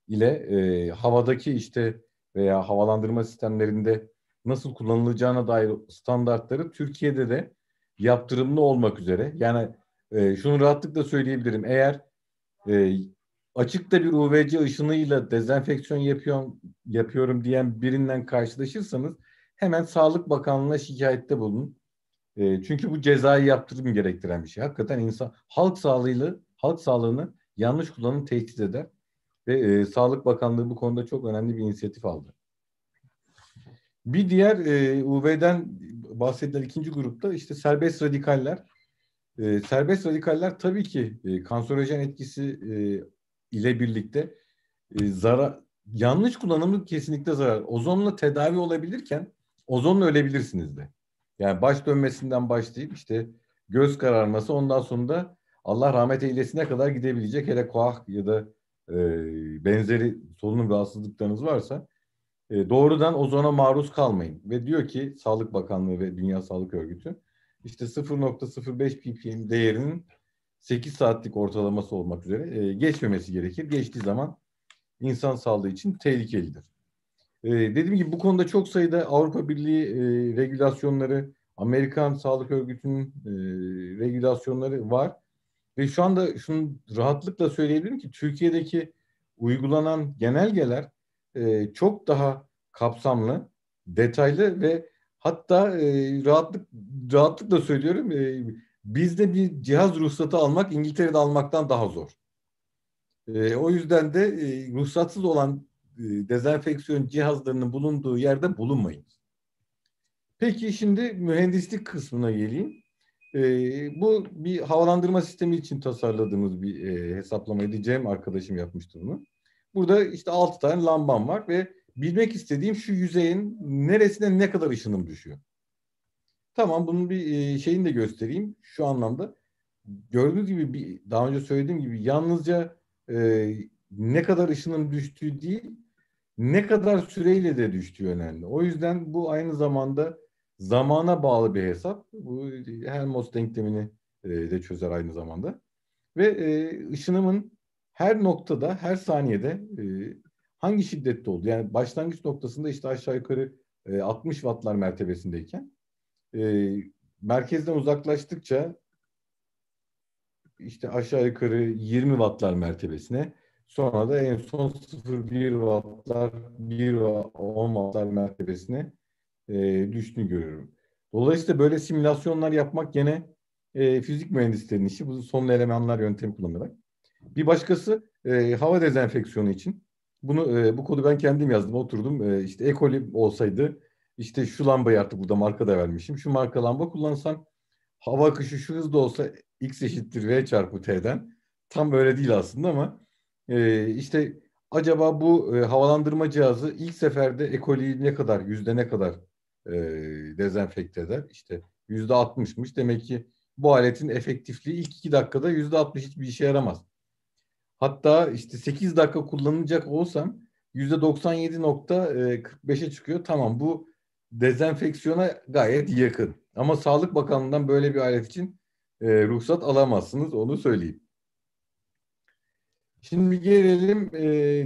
B: ile e, havadaki işte veya havalandırma sistemlerinde nasıl kullanılacağına dair standartları Türkiye'de de yaptırımlı olmak üzere. Yani e, şunu rahatlıkla söyleyebilirim. Eğer e, açıkta bir UVC ışınıyla dezenfeksiyon yapıyorum, yapıyorum diyen birinden karşılaşırsanız hemen Sağlık Bakanlığı'na şikayette bulunun. E, çünkü bu cezai yaptırım gerektiren bir şey. Hakikaten insan halk sağlığıyla halk sağlığını yanlış kullanım tehdit eder ve e, Sağlık Bakanlığı bu konuda çok önemli bir inisiyatif aldı. Bir diğer e, UV'den bahsedilen ikinci grupta işte serbest radikaller. E, serbest radikaller tabii ki e, kanserojen etkisi e, ile birlikte e, zarar yanlış kullanımı kesinlikle zarar. Ozonla tedavi olabilirken ozonla ölebilirsiniz de. Yani baş dönmesinden başlayıp işte göz kararması ondan sonra da Allah rahmet eylesine kadar gidebilecek hele koah ya da e, benzeri solunum rahatsızlıklarınız varsa e, doğrudan ozona maruz kalmayın. Ve diyor ki Sağlık Bakanlığı ve Dünya Sağlık Örgütü işte 0.05 ppm değerinin 8 saatlik ortalaması olmak üzere e, geçmemesi gerekir. Geçtiği zaman insan sağlığı için tehlikelidir. E, dediğim gibi bu konuda çok sayıda Avrupa Birliği e, regülasyonları, Amerikan Sağlık Örgütü'nün e, regülasyonları var. Ve şu anda şunu rahatlıkla söyleyebilirim ki Türkiye'deki uygulanan genelgeler e, çok daha kapsamlı, detaylı ve hatta e, rahatlık rahatlıkla söylüyorum e, Bizde bir cihaz ruhsatı almak İngiltere'de almaktan daha zor. E, o yüzden de e, ruhsatsız olan e, dezenfeksiyon cihazlarının bulunduğu yerde bulunmayın. Peki şimdi mühendislik kısmına geleyim. E, bu bir havalandırma sistemi için tasarladığımız bir e, hesaplamaydı. Cem arkadaşım yapmıştı bunu. Burada işte altı tane lambam var ve bilmek istediğim şu yüzeyin neresine ne kadar ışınım düşüyor. Tamam bunun bir e, şeyini de göstereyim şu anlamda. Gördüğünüz gibi bir, daha önce söylediğim gibi yalnızca e, ne kadar ışının düştüğü değil ne kadar süreyle de düştüğü önemli. O yüzden bu aynı zamanda zamana bağlı bir hesap. Bu e, Helmholtz denklemini e, de çözer aynı zamanda. Ve e, ışınımın her noktada, her saniyede e, hangi şiddette oldu? Yani başlangıç noktasında işte aşağı yukarı e, 60 wattlar mertebesindeyken e, merkezden uzaklaştıkça işte aşağı yukarı 20 wattlar mertebesine sonra da en son 0,1 wattlar 1 10 wattlar mertebesine e, düştüğünü görüyorum. Dolayısıyla böyle simülasyonlar yapmak gene e, fizik mühendislerinin işi. Bu son elemanlar yöntemi kullanarak. Bir başkası e, hava dezenfeksiyonu için. Bunu e, bu kodu ben kendim yazdım. Oturdum e, işte ekoli olsaydı işte şu lambayı artık burada marka da vermişim. Şu marka lamba kullansam hava akışı şu hızda olsa x eşittir v çarpı t'den. Tam böyle değil aslında ama e, işte acaba bu e, havalandırma cihazı ilk seferde ekoliyi ne kadar, yüzde ne kadar e, dezenfekte eder? İşte yüzde altmışmış. Demek ki bu aletin efektifliği ilk iki dakikada yüzde altmış hiçbir işe yaramaz. Hatta işte sekiz dakika kullanılacak olsam yüzde doksan yedi nokta e, kırk çıkıyor. Tamam bu dezenfeksiyona gayet yakın. Ama Sağlık Bakanlığı'ndan böyle bir alet için e, ruhsat alamazsınız onu söyleyeyim. Şimdi gelelim e,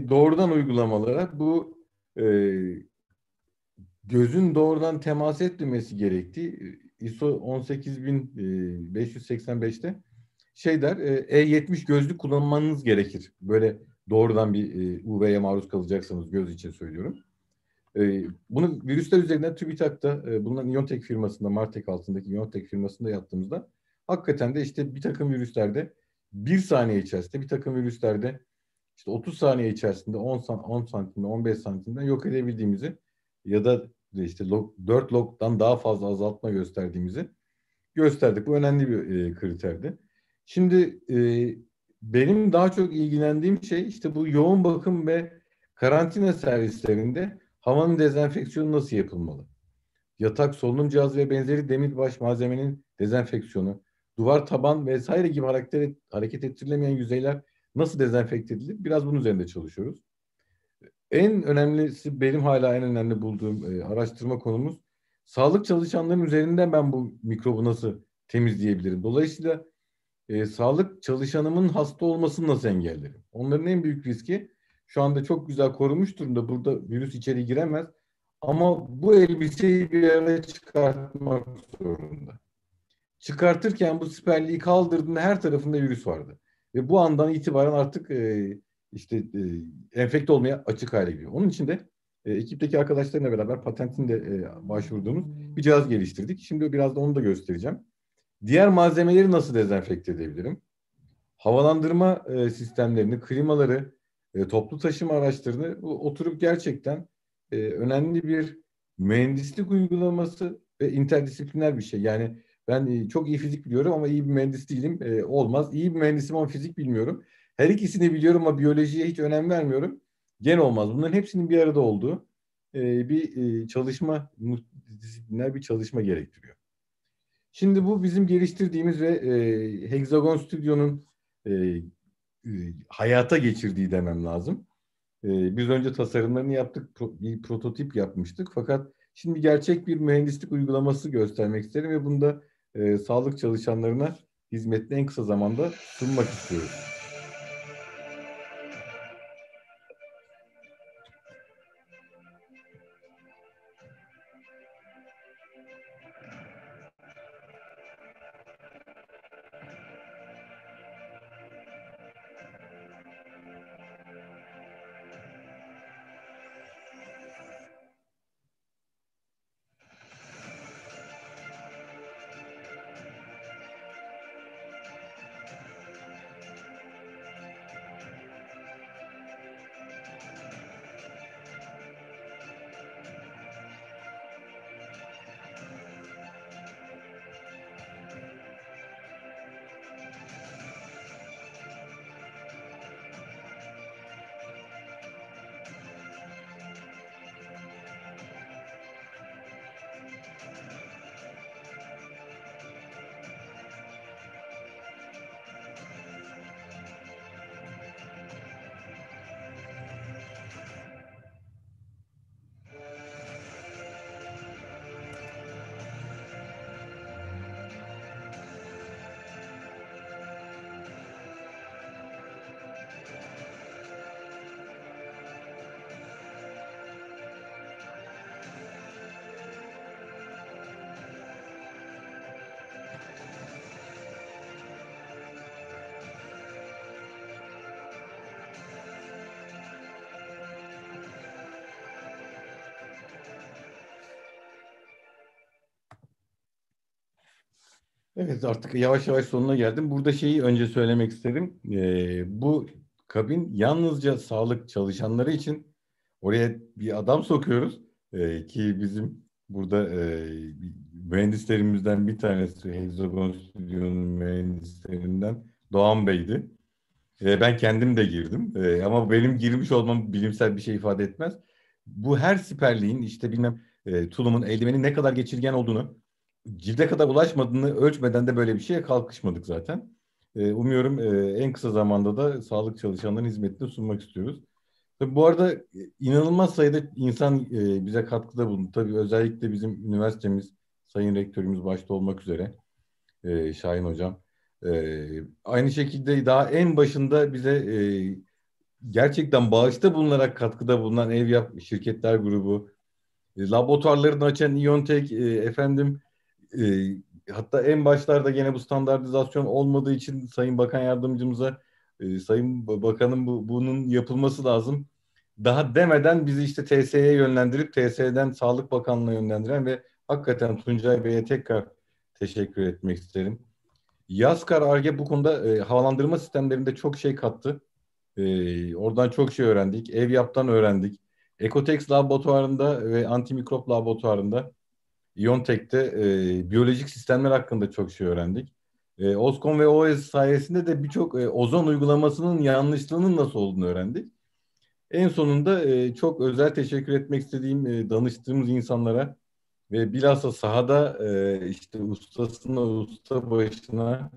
B: doğrudan uygulamalara. Bu e, gözün doğrudan temas etmemesi gerektiği e, ISO 18585'te e, şey der E70 e gözlük kullanmanız gerekir. Böyle doğrudan bir UV'ye maruz kalacaksanız göz için söylüyorum. Ee, bunu virüsler üzerinden TÜBİTAK'ta e, bulunan Iontek firmasında, Martek altındaki Iontek firmasında yaptığımızda hakikaten de işte bir takım virüslerde bir saniye içerisinde bir takım virüslerde işte 30 saniye içerisinde 10, 10 santimde 15 santimden yok edebildiğimizi ya da işte log, 4 logdan daha fazla azaltma gösterdiğimizi gösterdik. Bu önemli bir e, kriterdi. Şimdi e, benim daha çok ilgilendiğim şey işte bu yoğun bakım ve karantina servislerinde Havanın dezenfeksiyonu nasıl yapılmalı? Yatak, solunum cihazı ve benzeri demir baş malzemenin dezenfeksiyonu, duvar, taban vesaire gibi hareket, hareket ettirilemeyen yüzeyler nasıl dezenfekte edilir? Biraz bunun üzerinde çalışıyoruz. En önemlisi benim hala en önemli bulduğum e, araştırma konumuz sağlık çalışanlarının üzerinden ben bu mikrobu nasıl temizleyebilirim? Dolayısıyla e, sağlık çalışanımın hasta olmasını nasıl engellerim? Onların en büyük riski şu anda çok güzel korunmuş durumda. Burada virüs içeri giremez. Ama bu elbiseyi bir yere çıkartmak zorunda. Çıkartırken bu siperliği kaldırdığında her tarafında virüs vardı. Ve bu andan itibaren artık e, işte e, enfekte olmaya açık hale geliyor. Onun için de e, ekipteki arkadaşlarla beraber patentini de e, başvurduğumuz bir cihaz geliştirdik. Şimdi biraz da onu da göstereceğim. Diğer malzemeleri nasıl dezenfekte edebilirim? Havalandırma e, sistemlerini, klimaları, e, toplu taşıma araçlarını oturup gerçekten e, önemli bir mühendislik uygulaması ve interdisipliner bir şey. Yani ben e, çok iyi fizik biliyorum ama iyi bir mühendis değilim. E, olmaz. İyi bir mühendisim ama fizik bilmiyorum. Her ikisini biliyorum ama biyolojiye hiç önem vermiyorum. Gen olmaz. Bunların hepsinin bir arada olduğu e, bir e, çalışma, multidisipliner bir çalışma gerektiriyor. Şimdi bu bizim geliştirdiğimiz ve e, Hexagon Stüdyonun e, e, hayata geçirdiği demem lazım. E, biz önce tasarımlarını yaptık, bir prototip yapmıştık. Fakat şimdi gerçek bir mühendislik uygulaması göstermek isterim ve bunu da e, sağlık çalışanlarına hizmetini en kısa zamanda sunmak istiyorum. Evet artık yavaş yavaş sonuna geldim. Burada şeyi önce söylemek isterim. Ee, bu kabin yalnızca sağlık çalışanları için oraya bir adam sokuyoruz ee, ki bizim burada e, mühendislerimizden bir tanesi Hexagon Stüdyo'nun mühendislerinden Doğan Bey'di. Ee, ben kendim de girdim ee, ama benim girmiş olmam bilimsel bir şey ifade etmez. Bu her siperliğin işte bilmem e, tulumun eldiveni ne kadar geçirgen olduğunu cilde kadar ulaşmadığını ölçmeden de böyle bir şeye kalkışmadık zaten. E, umuyorum e, en kısa zamanda da sağlık çalışanların hizmetini sunmak istiyoruz. Tabii bu arada e, inanılmaz sayıda insan e, bize katkıda bulundu. Tabii özellikle bizim üniversitemiz, sayın rektörümüz başta olmak üzere e, Şahin Hocam. E, aynı şekilde daha en başında bize e, gerçekten bağışta bulunarak katkıda bulunan ev yap şirketler grubu, e, laboratuvarlarını açan İyontek, e, efendim e, hatta en başlarda gene bu standartizasyon olmadığı için Sayın Bakan Yardımcımıza e, Sayın Bakan'ın bu, bunun yapılması lazım. Daha demeden bizi işte TSE'ye yönlendirip TSE'den Sağlık Bakanlığı'na yönlendiren ve hakikaten Tuncay Bey'e tekrar teşekkür etmek isterim. Yazkar Arge bu konuda e, havalandırma sistemlerinde çok şey kattı. E, oradan çok şey öğrendik. Ev yaptan öğrendik. Ekotex laboratuvarında ve antimikrop laboratuvarında İyontek'te e, biyolojik sistemler hakkında çok şey öğrendik. E, OSCON ve OS sayesinde de birçok e, ozon uygulamasının yanlışlığının nasıl olduğunu öğrendik. En sonunda e, çok özel teşekkür etmek istediğim e, danıştığımız insanlara ve bilhassa sahada e, işte ustasına, usta başına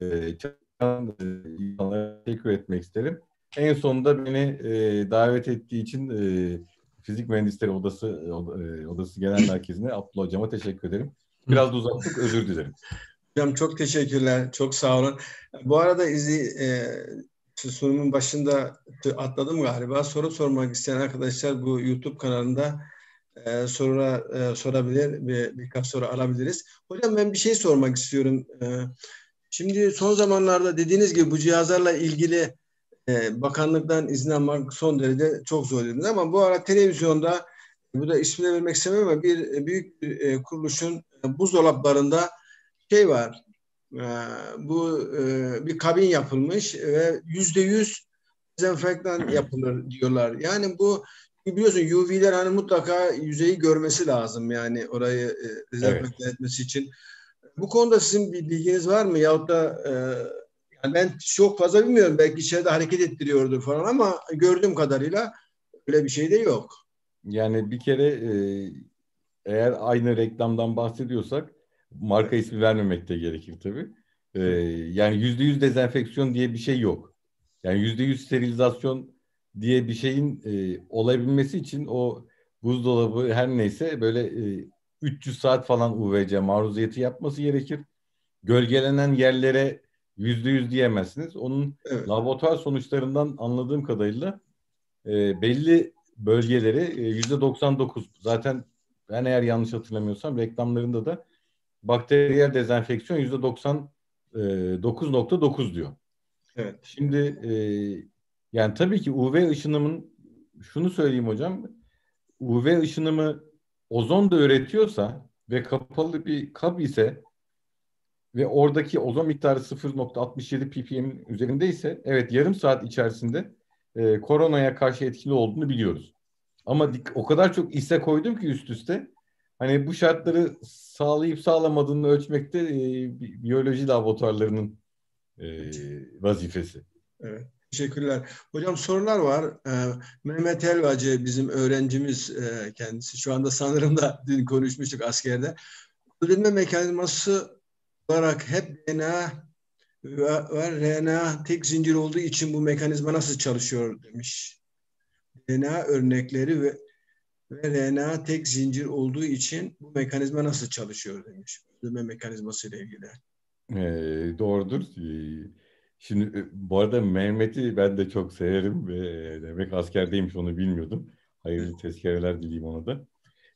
B: e, çalışan e, insanlara teşekkür etmek isterim. En sonunda beni e, davet ettiği için e, Fizik Mühendisleri Odası e, e, Odası Genel Merkezi'ne Abdullah Hocama teşekkür ederim. Biraz da
A: uzattık, özür dilerim. Hocam çok teşekkürler, çok sağ olun. Bu arada izi e, sunumun başında atladım galiba. Soru sormak isteyen arkadaşlar bu YouTube kanalında e, sorular e, sorabilir, bir, birkaç soru alabiliriz. Hocam ben bir şey sormak istiyorum. E, şimdi son zamanlarda dediğiniz gibi bu cihazlarla ilgili e, bakanlıktan izin almak son derece çok zor dedi. Ama bu ara televizyonda bu da ismini vermek istemiyorum ama bir e, büyük bir e, kuruluşun e, buzdolaplarında şey var. E, bu e, bir kabin yapılmış ve yüzde yüz dezenfektan yapılır diyorlar. Yani bu biliyorsun UV'ler hani mutlaka yüzeyi görmesi lazım yani orayı e, dezenfektan evet. etmesi için. Bu konuda sizin bir bilginiz var mı? Yahut da e, yani ben çok fazla bilmiyorum. Belki içeride hareket ettiriyordur falan ama gördüğüm kadarıyla öyle bir şey de yok.
B: Yani bir kere e, eğer aynı reklamdan bahsediyorsak marka ismi vermemek de gerekir tabii. E, yani yüzde yüz dezenfeksiyon diye bir şey yok. Yani yüzde yüz sterilizasyon diye bir şeyin e, olabilmesi için o buzdolabı her neyse böyle e, 300 saat falan UVC maruziyeti yapması gerekir. Gölgelenen yerlere yüzde yüz diyemezsiniz. Onun evet. laboratuvar sonuçlarından anladığım kadarıyla e, belli bölgeleri e, yüzde 99 zaten ben eğer yanlış hatırlamıyorsam reklamlarında da bakteriyel dezenfeksiyon yüzde 99.9 e, diyor. Evet. Şimdi e, yani tabii ki UV ışınımın şunu söyleyeyim hocam UV ışınımı ozon da üretiyorsa ve kapalı bir kap ise ve oradaki ozon miktarı 0.67 ppm'in üzerindeyse evet yarım saat içerisinde e, koronaya karşı etkili olduğunu biliyoruz. Ama dik, o kadar çok ise koydum ki üst üste hani bu şartları sağlayıp sağlamadığını ölçmekte e, biyoloji laboratuvarlarının e, vazifesi.
A: Evet. Teşekkürler. Hocam sorular var. Ee, Mehmet Elvacı bizim öğrencimiz e, kendisi. Şu anda sanırım da dün konuşmuştuk askerde. Ödülme mekanizması olarak hep DNA ve RNA tek zincir olduğu için bu mekanizma nasıl çalışıyor demiş. DNA örnekleri ve, ve RNA tek zincir olduğu için bu mekanizma nasıl çalışıyor demiş. Öldürme mekanizması ile ilgili. Ee,
B: ee, e, doğrudur. Şimdi bu arada Mehmet'i ben de çok severim. ve e, demek askerdeymiş onu bilmiyordum. Hayırlı tezkereler dileyim ona da.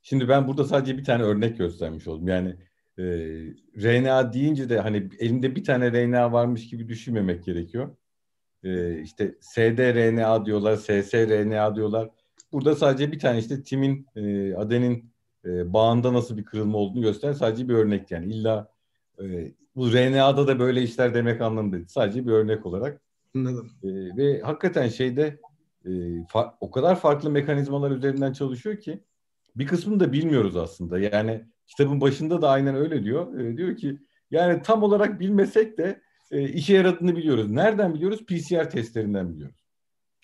B: Şimdi ben burada sadece bir tane örnek göstermiş oldum. Yani e, ee, RNA deyince de hani elinde bir tane RNA varmış gibi düşünmemek gerekiyor. E, işte sdRNA diyorlar, ssRNA diyorlar. Burada sadece bir tane işte timin, e, adenin e, bağında nasıl bir kırılma olduğunu gösteren Sadece bir örnek yani. İlla e, bu RNA'da da böyle işler demek anlamında değil. Sadece bir örnek olarak. Anladım. E, ve hakikaten şeyde e, o kadar farklı mekanizmalar üzerinden çalışıyor ki bir kısmını da bilmiyoruz aslında. Yani kitabın başında da aynen öyle diyor. E, diyor ki yani tam olarak bilmesek de e, işe yaradığını biliyoruz. Nereden biliyoruz? PCR testlerinden biliyoruz.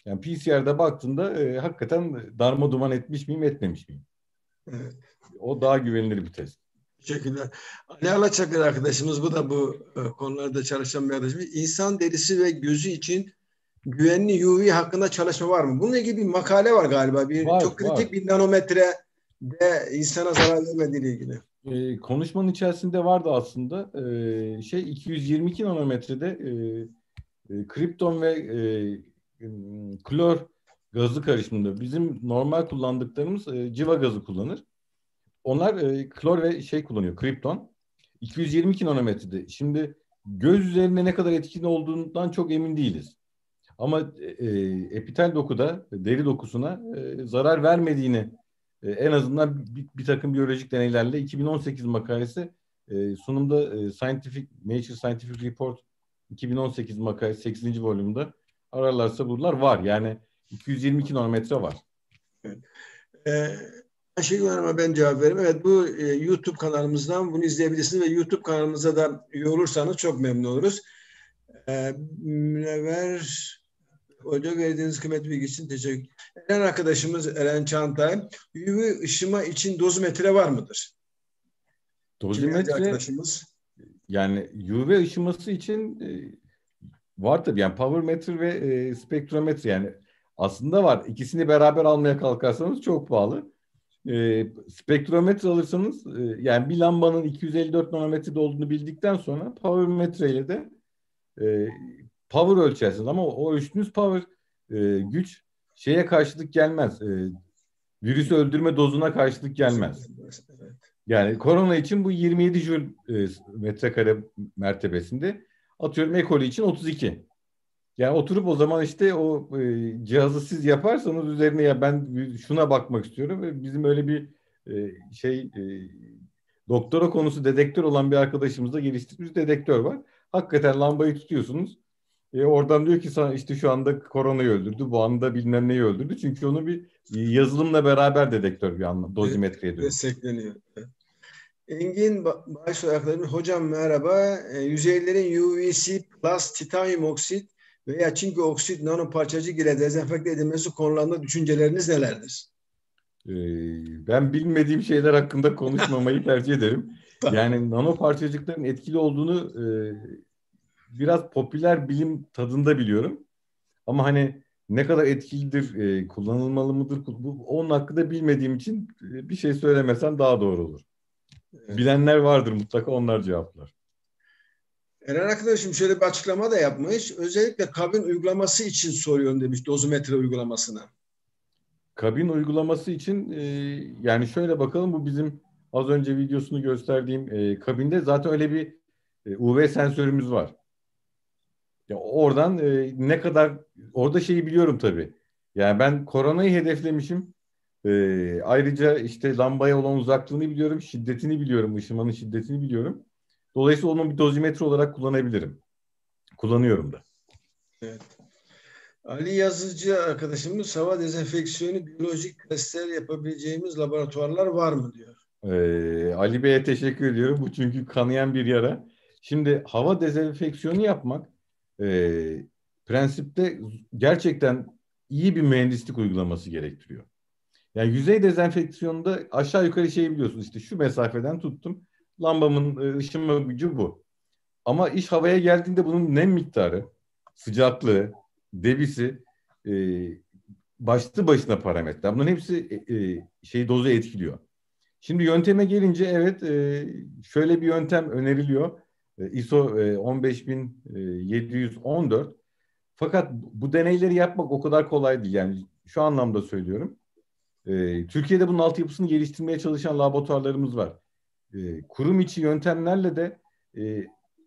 B: Yani PCR'da baktığında e, hakikaten darma duman etmiş miyim etmemiş miyim? Evet. O daha güvenilir bir test. Teşekkürler. Ali
A: Alaçakır arkadaşımız bu da bu e, konularda çalışan bir arkadaşımız. İnsan derisi ve gözü için güvenli UV hakkında çalışma var mı? Bununla ilgili bir makale var galiba. Bir var, çok kritik var. bir nanometre de insana zarar vermediği ilgili.
B: E, konuşmanın içerisinde vardı aslında ee, şey, e, şey 222 nanometrede e, kripton ve e, klor gazı karışımında bizim normal kullandıklarımız e, civa gazı kullanır. Onlar e, klor ve şey kullanıyor kripton. 222 nanometrede. Şimdi göz üzerinde ne kadar etkin olduğundan çok emin değiliz. Ama e, e epitel dokuda, deri dokusuna e, zarar vermediğini ee, en azından bir, bir takım biyolojik deneylerle 2018 makalesi e, sunumda e, Scientific Nature Scientific Report 2018 makalesi 8. volümde ararlarsa bulurlar var. Yani 222 nanometre var.
A: Evet. Ee, şey Hanım'a ben cevap vereyim. Evet bu e, YouTube kanalımızdan bunu izleyebilirsiniz ve YouTube kanalımıza da üye olursanız çok memnun oluruz. Ee, Münevver Hoca verdiğiniz kıymetli bilgi için teşekkür Eren arkadaşımız Eren Çantay. UV ışıma için dozimetre var mıdır?
B: Dozimetre arkadaşımız. Yani UV ışıması için e, var tabii. Yani power metre ve e, spektrometre yani aslında var. İkisini beraber almaya kalkarsanız çok pahalı. E, spektrometre alırsanız e, yani bir lambanın 254 nanometrede olduğunu bildikten sonra power metreyle de e, power ölçersiniz ama o, o ölçtüğünüz power e, güç şeye karşılık gelmez. E, virüsü öldürme dozuna karşılık gelmez. Yani korona için bu 27 jül e, metrekare mertebesinde. Atıyorum ekoli için 32. Yani oturup o zaman işte o e, cihazı siz yaparsanız üzerine ya ben şuna bakmak istiyorum ve bizim öyle bir e, şey e, doktora konusu dedektör olan bir arkadaşımızda geliştirmiş dedektör var. Hakikaten lambayı tutuyorsunuz. E, oradan diyor ki sana işte şu anda koronayı öldürdü, bu anda bilmem neyi öldürdü. Çünkü onu bir e, yazılımla beraber dedektör bir anlamda dozimetre ediyor. Destekleniyor.
A: Engin baş olarak hocam merhaba. E, yüzeylerin UVC plus titanyum oksit veya çinko oksit nano parçacık ile dezenfekte edilmesi konularında düşünceleriniz nelerdir?
B: E, ben bilmediğim şeyler hakkında konuşmamayı tercih ederim. Yani nano parçacıkların etkili olduğunu e, biraz popüler bilim tadında biliyorum. Ama hani ne kadar etkilidir, e, kullanılmalı mıdır bu onun hakkında bilmediğim için e, bir şey söylemesem daha doğru olur. Bilenler vardır mutlaka onlar cevaplar.
A: Eren arkadaşım şöyle bir açıklama da yapmış. Özellikle kabin
B: uygulaması için soruyorum demiş dozimetre uygulamasına. Kabin uygulaması için e, yani şöyle bakalım bu bizim az önce videosunu gösterdiğim e, kabinde zaten öyle bir e, UV sensörümüz var. Ya oradan e, ne kadar orada şeyi biliyorum tabii. Yani ben koronayı hedeflemişim. E, ayrıca işte lambaya olan uzaklığını biliyorum, şiddetini biliyorum, ışınmanın şiddetini biliyorum. Dolayısıyla onu bir dozimetre olarak kullanabilirim. Kullanıyorum da.
A: Evet. Ali Yazıcı arkadaşımız hava dezenfeksiyonu biyolojik testler yapabileceğimiz laboratuvarlar var mı diyor.
B: Ee, Ali Bey'e teşekkür ediyorum. Bu çünkü kanayan bir yara. Şimdi hava dezenfeksiyonu yapmak e, prensipte gerçekten iyi bir mühendislik uygulaması gerektiriyor. Yani yüzey dezenfeksiyonunda aşağı yukarı şeyi biliyorsunuz işte şu mesafeden tuttum. Lambamın e, ışınma gücü bu. Ama iş havaya geldiğinde bunun nem miktarı, sıcaklığı, debisi e, başlı başına parametre. Bunların hepsi e, e, şey dozu etkiliyor. Şimdi yönteme gelince evet e, şöyle bir yöntem öneriliyor. E, ISO 15714. E, e, Fakat bu deneyleri yapmak o kadar kolay değil. Yani şu anlamda söylüyorum. Türkiye'de bunun altyapısını geliştirmeye çalışan laboratuvarlarımız var. Kurum içi yöntemlerle de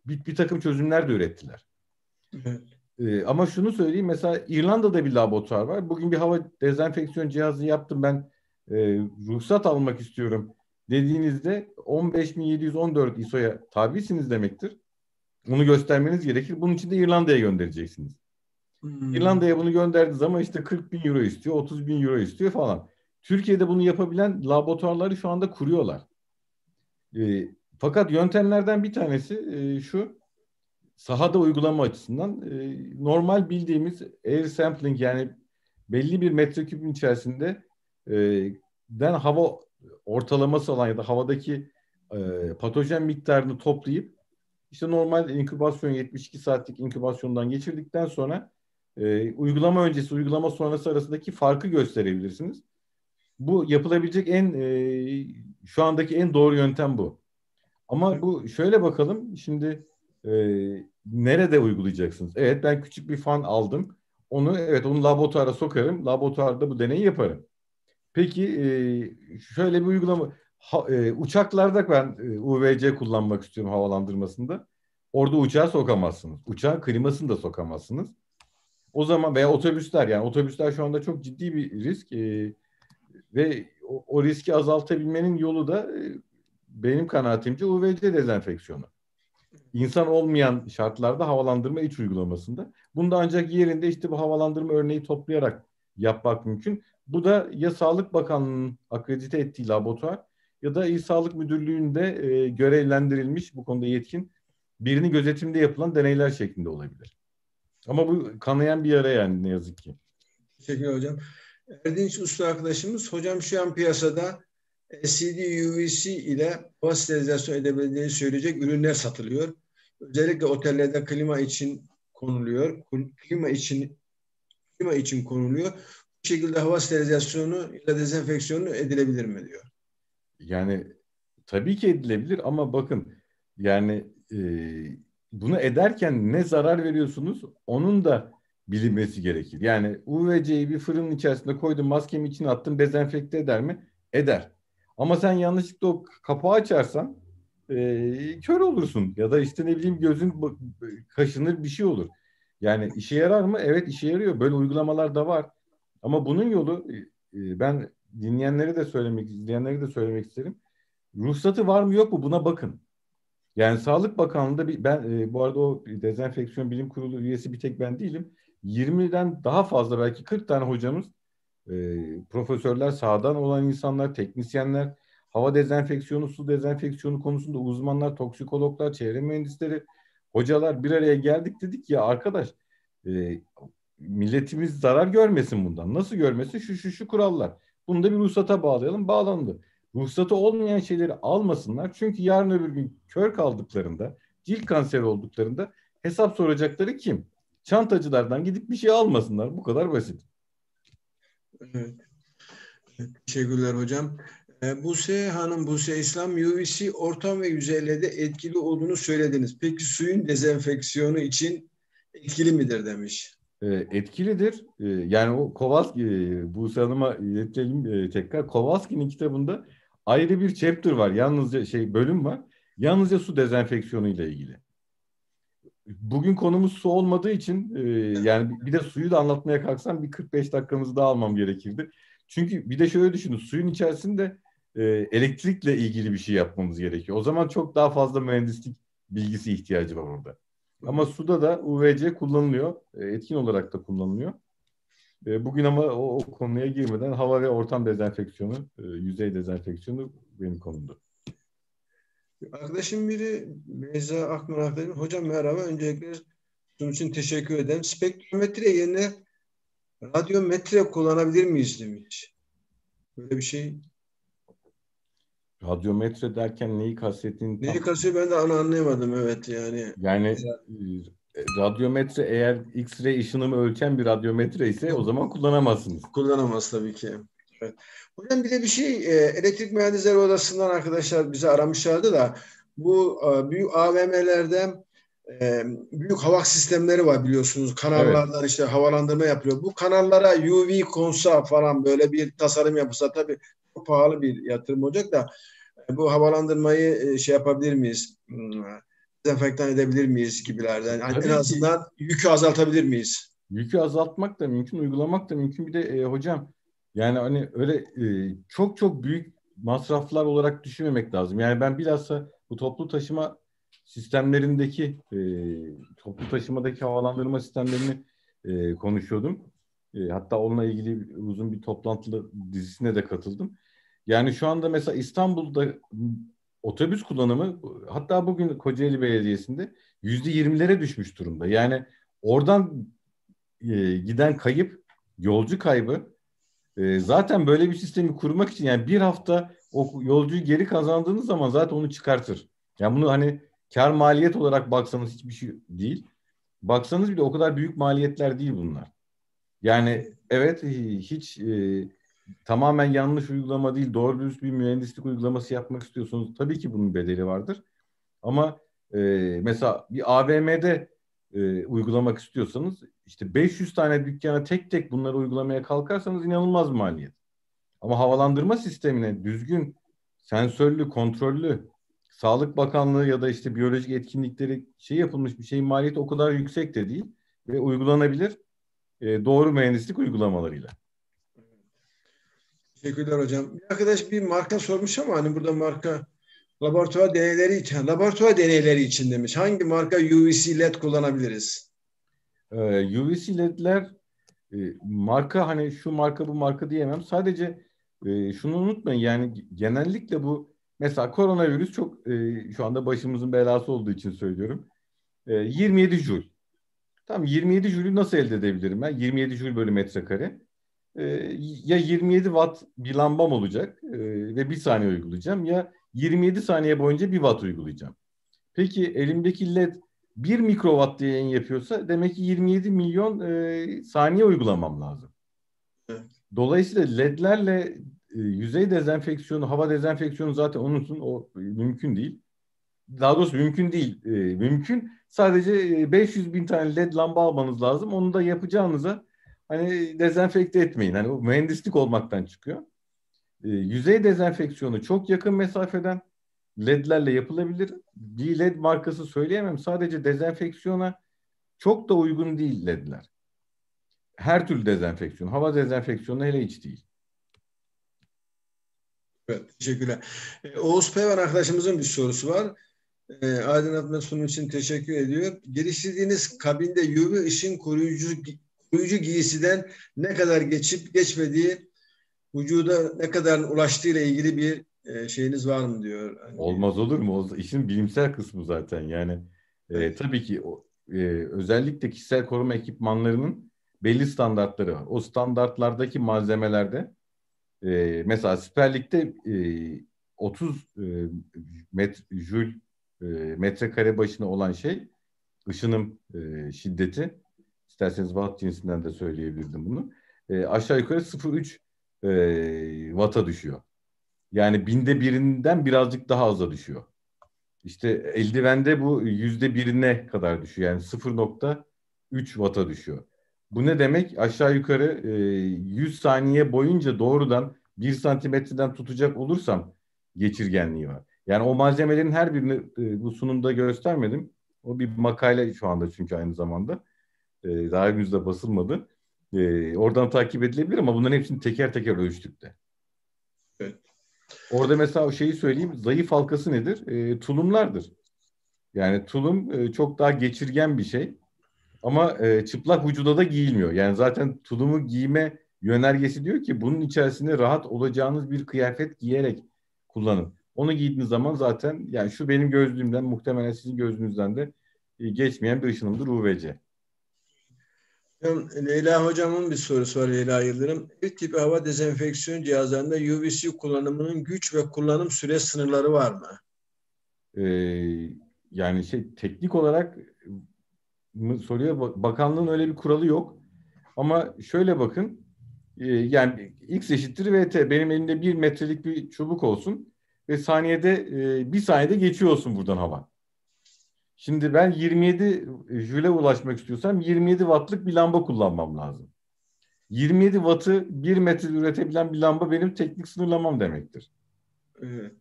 B: bir, bir takım çözümler de ürettiler. Evet. ama şunu söyleyeyim mesela İrlanda'da bir laboratuvar var. Bugün bir hava dezenfeksiyon cihazı yaptım ben e, ruhsat almak istiyorum dediğinizde 15.714 ISO'ya tabisiniz demektir. Bunu göstermeniz gerekir. Bunun için de İrlanda'ya göndereceksiniz. Hmm. İrlanda'ya bunu gönderdiğiniz ama işte 40 bin euro istiyor, 30 bin euro istiyor falan. Türkiye'de bunu yapabilen laboratuvarları şu anda kuruyorlar. E, fakat yöntemlerden bir tanesi e, şu, sahada uygulama açısından e, normal bildiğimiz air sampling yani belli bir metreküpün içerisinde e, den hava ortalaması olan ya da havadaki e, patojen miktarını toplayıp işte normal inkübasyon 72 saatlik inkübasyondan geçirdikten sonra e, uygulama öncesi uygulama sonrası arasındaki farkı gösterebilirsiniz. Bu yapılabilecek en e, şu andaki en doğru yöntem bu. Ama bu şöyle bakalım şimdi e, nerede uygulayacaksınız? Evet ben küçük bir fan aldım. Onu evet onu laboratuvara sokarım. Laboratuvarda bu deneyi yaparım. Peki şöyle bir uygulama ha, uçaklarda ben UVC kullanmak istiyorum havalandırmasında. Orada uçağı sokamazsınız. Uçağın klimasını da sokamazsınız. O zaman veya otobüsler yani otobüsler şu anda çok ciddi bir risk ve o, riski azaltabilmenin yolu da benim kanaatimce UVC dezenfeksiyonu. İnsan olmayan şartlarda havalandırma iç uygulamasında. Bunu da ancak yerinde işte bu havalandırma örneği toplayarak yapmak mümkün. Bu da ya Sağlık Bakanlığı'nın akredite ettiği laboratuvar ya da İl Sağlık Müdürlüğü'nde e, görevlendirilmiş bu konuda yetkin birini gözetimde yapılan deneyler şeklinde olabilir. Ama bu kanayan bir yara yani ne yazık ki. Teşekkür hocam. Erdinç Usta arkadaşımız, hocam şu
A: an piyasada LCD UVC ile hava sterilizasyon edebildiğini söyleyecek ürünler satılıyor. Özellikle otellerde klima için konuluyor. Klima için klima için konuluyor şekilde hava sterilizasyonu ya da dezenfeksiyonu edilebilir mi diyor.
B: Yani tabii ki edilebilir ama bakın yani e, bunu ederken ne zarar veriyorsunuz onun da bilinmesi gerekir. Yani UVC'yi bir fırının içerisinde koydum maskemi içine attım dezenfekte eder mi? Eder. Ama sen yanlışlıkla o kapağı açarsan e, kör olursun ya da işte ne bileyim gözün kaşınır bir şey olur. Yani işe yarar mı? Evet işe yarıyor. Böyle uygulamalar da var. Ama bunun yolu e, e, ben dinleyenleri de söylemek, dinleyenleri de söylemek isterim. Ruhsatı var mı yok mu buna bakın. Yani Sağlık Bakanlığı'nda bir, ben e, bu arada o dezenfeksiyon bilim kurulu üyesi bir tek ben değilim. 20'den daha fazla belki 40 tane hocamız e, profesörler, sağdan olan insanlar, teknisyenler, hava dezenfeksiyonu, su dezenfeksiyonu konusunda uzmanlar, toksikologlar, çevre mühendisleri, hocalar bir araya geldik dedik ya arkadaş e, milletimiz zarar görmesin bundan. Nasıl görmesin? Şu şu şu kurallar. Bunu da bir ruhsata bağlayalım. Bağlandı. Ruhsatı olmayan şeyleri almasınlar. Çünkü yarın öbür gün kör kaldıklarında, cilt kanseri olduklarında hesap soracakları kim? Çantacılardan gidip bir şey almasınlar. Bu kadar basit. Evet. Teşekkürler
A: hocam. Ee, Buse Hanım, Buse İslam, UVC ortam ve yüzeylerde etkili olduğunu söylediniz. Peki suyun dezenfeksiyonu için etkili midir demiş.
B: E, etkilidir. E, yani o Kovalski, e, Buse Hanım'a iletelim tekrar. Kovalski'nin kitabında ayrı bir chapter var. Yalnızca şey bölüm var. Yalnızca su dezenfeksiyonu ile ilgili. Bugün konumuz su olmadığı için yani bir de suyu da anlatmaya kalksam bir 45 dakikamızı daha almam gerekirdi. Çünkü bir de şöyle düşünün suyun içerisinde elektrikle ilgili bir şey yapmamız gerekiyor. O zaman çok daha fazla mühendislik bilgisi ihtiyacı var orada. Ama suda da UVC kullanılıyor. E, etkin olarak da kullanılıyor. E, bugün ama o, o konuya girmeden hava ve ortam dezenfeksiyonu, e, yüzey dezenfeksiyonu benim konumdu. Arkadaşım biri
A: Beyza Akmur arkadaşım. Hocam merhaba. Öncelikle sunum için teşekkür ederim. Spektrometre yerine radyometre kullanabilir miyiz demiş. Böyle bir şey
B: Radyometre derken neyi kastettiğini... Neyi tam...
A: kastettiğini ben de anlayamadım evet yani. Yani
B: e, radyometre eğer X-ray ışınımı ölçen bir radyometre ise o zaman kullanamazsınız. Kullanamaz tabii ki. Evet.
A: Hocam bir de bir şey e, elektrik mühendisleri odasından arkadaşlar bize aramışlardı da bu e, büyük AVM'lerde e, büyük havak sistemleri var biliyorsunuz. Kanallardan evet. işte havalandırma yapılıyor. Bu kanallara UV konsa falan böyle bir tasarım yapılsa tabii çok pahalı bir yatırım olacak da e, bu havalandırmayı e, şey yapabilir miyiz? Hmm,
B: dezenfektan edebilir miyiz gibilerden? Yani Tabii en azından ki. yükü azaltabilir miyiz? Yükü azaltmak da mümkün, uygulamak da mümkün. Bir de e, hocam yani hani öyle e, çok çok büyük masraflar olarak düşünmemek lazım. Yani ben bilhassa bu toplu taşıma sistemlerindeki e, toplu taşımadaki havalandırma sistemlerini e, konuşuyordum. E, hatta onunla ilgili uzun bir toplantılı dizisine de katıldım. Yani şu anda mesela İstanbul'da otobüs kullanımı hatta bugün Kocaeli Belediyesi'nde yüzde yirmilere düşmüş durumda. Yani oradan e, giden kayıp, yolcu kaybı e, zaten böyle bir sistemi kurmak için yani bir hafta o yolcuyu geri kazandığınız zaman zaten onu çıkartır. Yani bunu hani kar maliyet olarak baksanız hiçbir şey değil. Baksanız bile o kadar büyük maliyetler değil bunlar. Yani evet hiç e, tamamen yanlış uygulama değil, doğru dürüst bir mühendislik uygulaması yapmak istiyorsunuz. Tabii ki bunun bedeli vardır. Ama e, mesela bir AVM'de e, uygulamak istiyorsanız işte 500 tane dükkana tek tek bunları uygulamaya kalkarsanız inanılmaz maliyet. Ama havalandırma sistemine düzgün, sensörlü, kontrollü, Sağlık Bakanlığı ya da işte biyolojik etkinlikleri şey yapılmış bir şeyin maliyeti o kadar yüksek de değil ve uygulanabilir e, doğru mühendislik uygulamalarıyla. Teşekkürler hocam.
A: Bir arkadaş bir marka sormuş ama hani burada marka laboratuvar deneyleri için, laboratuvar deneyleri
B: için demiş. Hangi marka UVC LED kullanabiliriz? Ee, UVC LED'ler e, marka hani şu marka bu marka diyemem. Sadece e, şunu unutmayın yani genellikle bu mesela koronavirüs çok e, şu anda başımızın belası olduğu için söylüyorum. E, 27 joule. Tam 27 jülü nasıl elde edebilirim ben? 27 joule bölü metrekare. Ee, ya 27 watt bir lambam olacak e, ve bir saniye uygulayacağım ya 27 saniye boyunca bir watt uygulayacağım. Peki elimdeki led 1 mikrowatt diye yayın yapıyorsa demek ki 27 milyon e, saniye uygulamam lazım. Evet. Dolayısıyla ledlerle e, yüzey dezenfeksiyonu, hava dezenfeksiyonu zaten onun için o e, mümkün değil. Daha doğrusu mümkün değil. E, mümkün. Sadece e, 500 bin tane led lamba almanız lazım. Onu da yapacağınıza hani dezenfekte etmeyin. Hani bu mühendislik olmaktan çıkıyor. E, yüzey dezenfeksiyonu çok yakın mesafeden ledlerle yapılabilir. Bir led markası söyleyemem. Sadece dezenfeksiyona çok da uygun değil ledler. Her türlü dezenfeksiyon. Hava dezenfeksiyonu hele hiç değil. Evet, teşekkürler. E, Oğuz Pevan arkadaşımızın bir sorusu var. E, ee,
A: aydınlatma sunum için teşekkür ediyor. Geliştirdiğiniz kabinde UV ışın koruyucu koruyucu giysiden ne kadar geçip geçmediği vücuda ne kadar ulaştığı ile ilgili bir e, şeyiniz var mı diyor.
B: Olmaz olur mu? İşin bilimsel kısmı zaten yani. E, Tabii ki e, özellikle kişisel koruma ekipmanlarının belli standartları var. O standartlardaki malzemelerde e, mesela Süper Lig'de e, 30 e, met, jül e, metrekare başına olan şey ışınım e, şiddeti İsterseniz watt cinsinden de söyleyebilirdim bunu. E, aşağı yukarı 0.3 e, watt'a düşüyor. Yani binde birinden birazcık daha aza düşüyor. İşte eldivende bu yüzde birine kadar düşüyor. Yani 0.3 watt'a düşüyor. Bu ne demek? Aşağı yukarı e, 100 saniye boyunca doğrudan 1 santimetreden tutacak olursam geçirgenliği var. Yani o malzemelerin her birini e, bu sunumda göstermedim. O bir makale şu anda çünkü aynı zamanda. E, daha henüz de basılmadı. E, oradan takip edilebilir ama bunların hepsini teker teker ölçtük de. Evet. Orada mesela o şeyi söyleyeyim. Zayıf halkası nedir? E, tulumlardır. Yani tulum çok daha geçirgen bir şey. Ama çıplak vücuda da giyilmiyor. Yani zaten tulumu giyme yönergesi diyor ki bunun içerisinde rahat olacağınız bir kıyafet giyerek kullanın. Onu giydiğiniz zaman zaten yani şu benim gözlüğümden muhtemelen sizin gözünüzden de geçmeyen bir ışınımdır UVC.
A: Hocam, Leyla hocamın bir sorusu var Leyla Yıldırım. Ev tipi hava dezenfeksiyon cihazlarında UVC kullanımının güç ve kullanım süre sınırları var mı?
B: Ee, yani şey teknik olarak mı soruya bakanlığın öyle bir kuralı yok. Ama şöyle bakın e, yani x eşittir vt benim elimde bir metrelik bir çubuk olsun ve saniyede e, bir saniyede geçiyorsun buradan hava. Şimdi ben 27 e, jüle ulaşmak istiyorsam 27 wattlık bir lamba kullanmam lazım. 27 wattı 1 metre üretebilen bir lamba benim teknik sınırlamam demektir. Evet.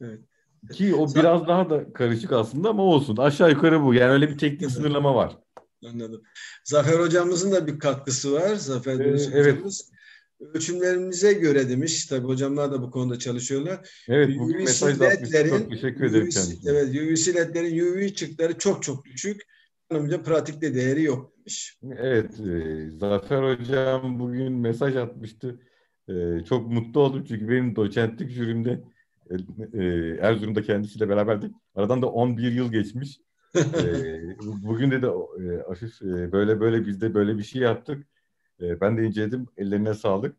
B: evet. Ki o Sen... biraz daha da karışık aslında ama olsun. Aşağı yukarı bu. Yani öyle bir teknik evet. sınırlama var.
A: Anladım. Zafer hocamızın da bir katkısı var. Zafer ee, evet ölçümlerimize göre demiş. Tabii hocamlar da bu konuda çalışıyorlar. Evet bu UVC mesaj ledlerin, teşekkür ederim Evet UVC ledlerin UV çıkları çok çok düşük. Anlamıyla pratikte değeri yok
B: demiş. Evet e, Zafer hocam bugün mesaj atmıştı. E, çok mutlu oldum çünkü benim doçentlik jürimde e, e, Erzurum'da kendisiyle beraberdik. Aradan da 11 yıl geçmiş. e, bugün de de e, Afif e, böyle böyle biz de böyle bir şey yaptık ee, ben de inceledim. Ellerine sağlık.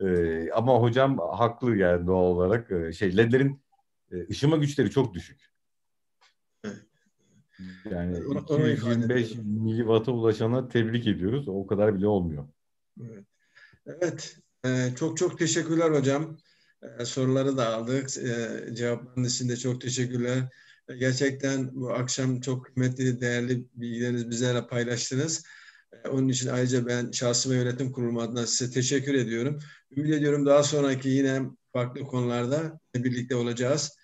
B: Ee, ama hocam haklı yani doğal olarak. Ee, şey ledlerin e, ışıma güçleri çok düşük. Yani 25 milivata ulaşana tebrik ediyoruz. O kadar bile olmuyor.
A: Evet. çok çok teşekkürler hocam. soruları da aldık. Ee, cevapların için de çok teşekkürler. Gerçekten bu akşam çok kıymetli, değerli bilgilerinizi bizlerle paylaştınız. Onun için ayrıca ben şahsım ve yönetim kurulum adına size teşekkür ediyorum. Ümit ediyorum daha sonraki yine farklı konularda birlikte olacağız.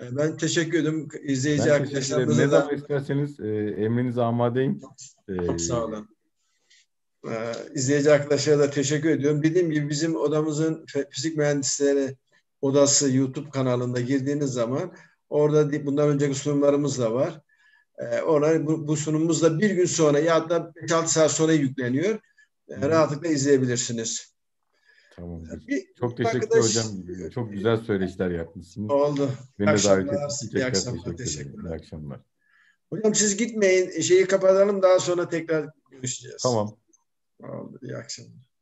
A: Ee, ben teşekkür ederim izleyici ben arkadaşlarımıza da. Ne zaman
B: isterseniz e, emriniz amadeyim. Çok sağ olun.
A: E, ee, izleyici arkadaşlara da teşekkür ediyorum. Dediğim gibi bizim odamızın fizik mühendisleri odası YouTube kanalında girdiğiniz zaman orada bundan önceki sunumlarımız da var. E, ona bu, bu sunumumuzda bir gün sonra ya da 5-6 saat sonra yükleniyor. E, rahatlıkla izleyebilirsiniz. Tamam. Bir, Çok teşekkür arkadaş,
B: hocam. Çok güzel söyleşiler yapmışsınız.
A: Oldu. Beni akşamlar. Davet iyi akşamlar.
B: Teşekkürler. İyi akşamlar.
A: Hocam siz gitmeyin. Şeyi kapatalım daha sonra tekrar
B: görüşeceğiz. Tamam.
A: Oldu. İyi akşamlar.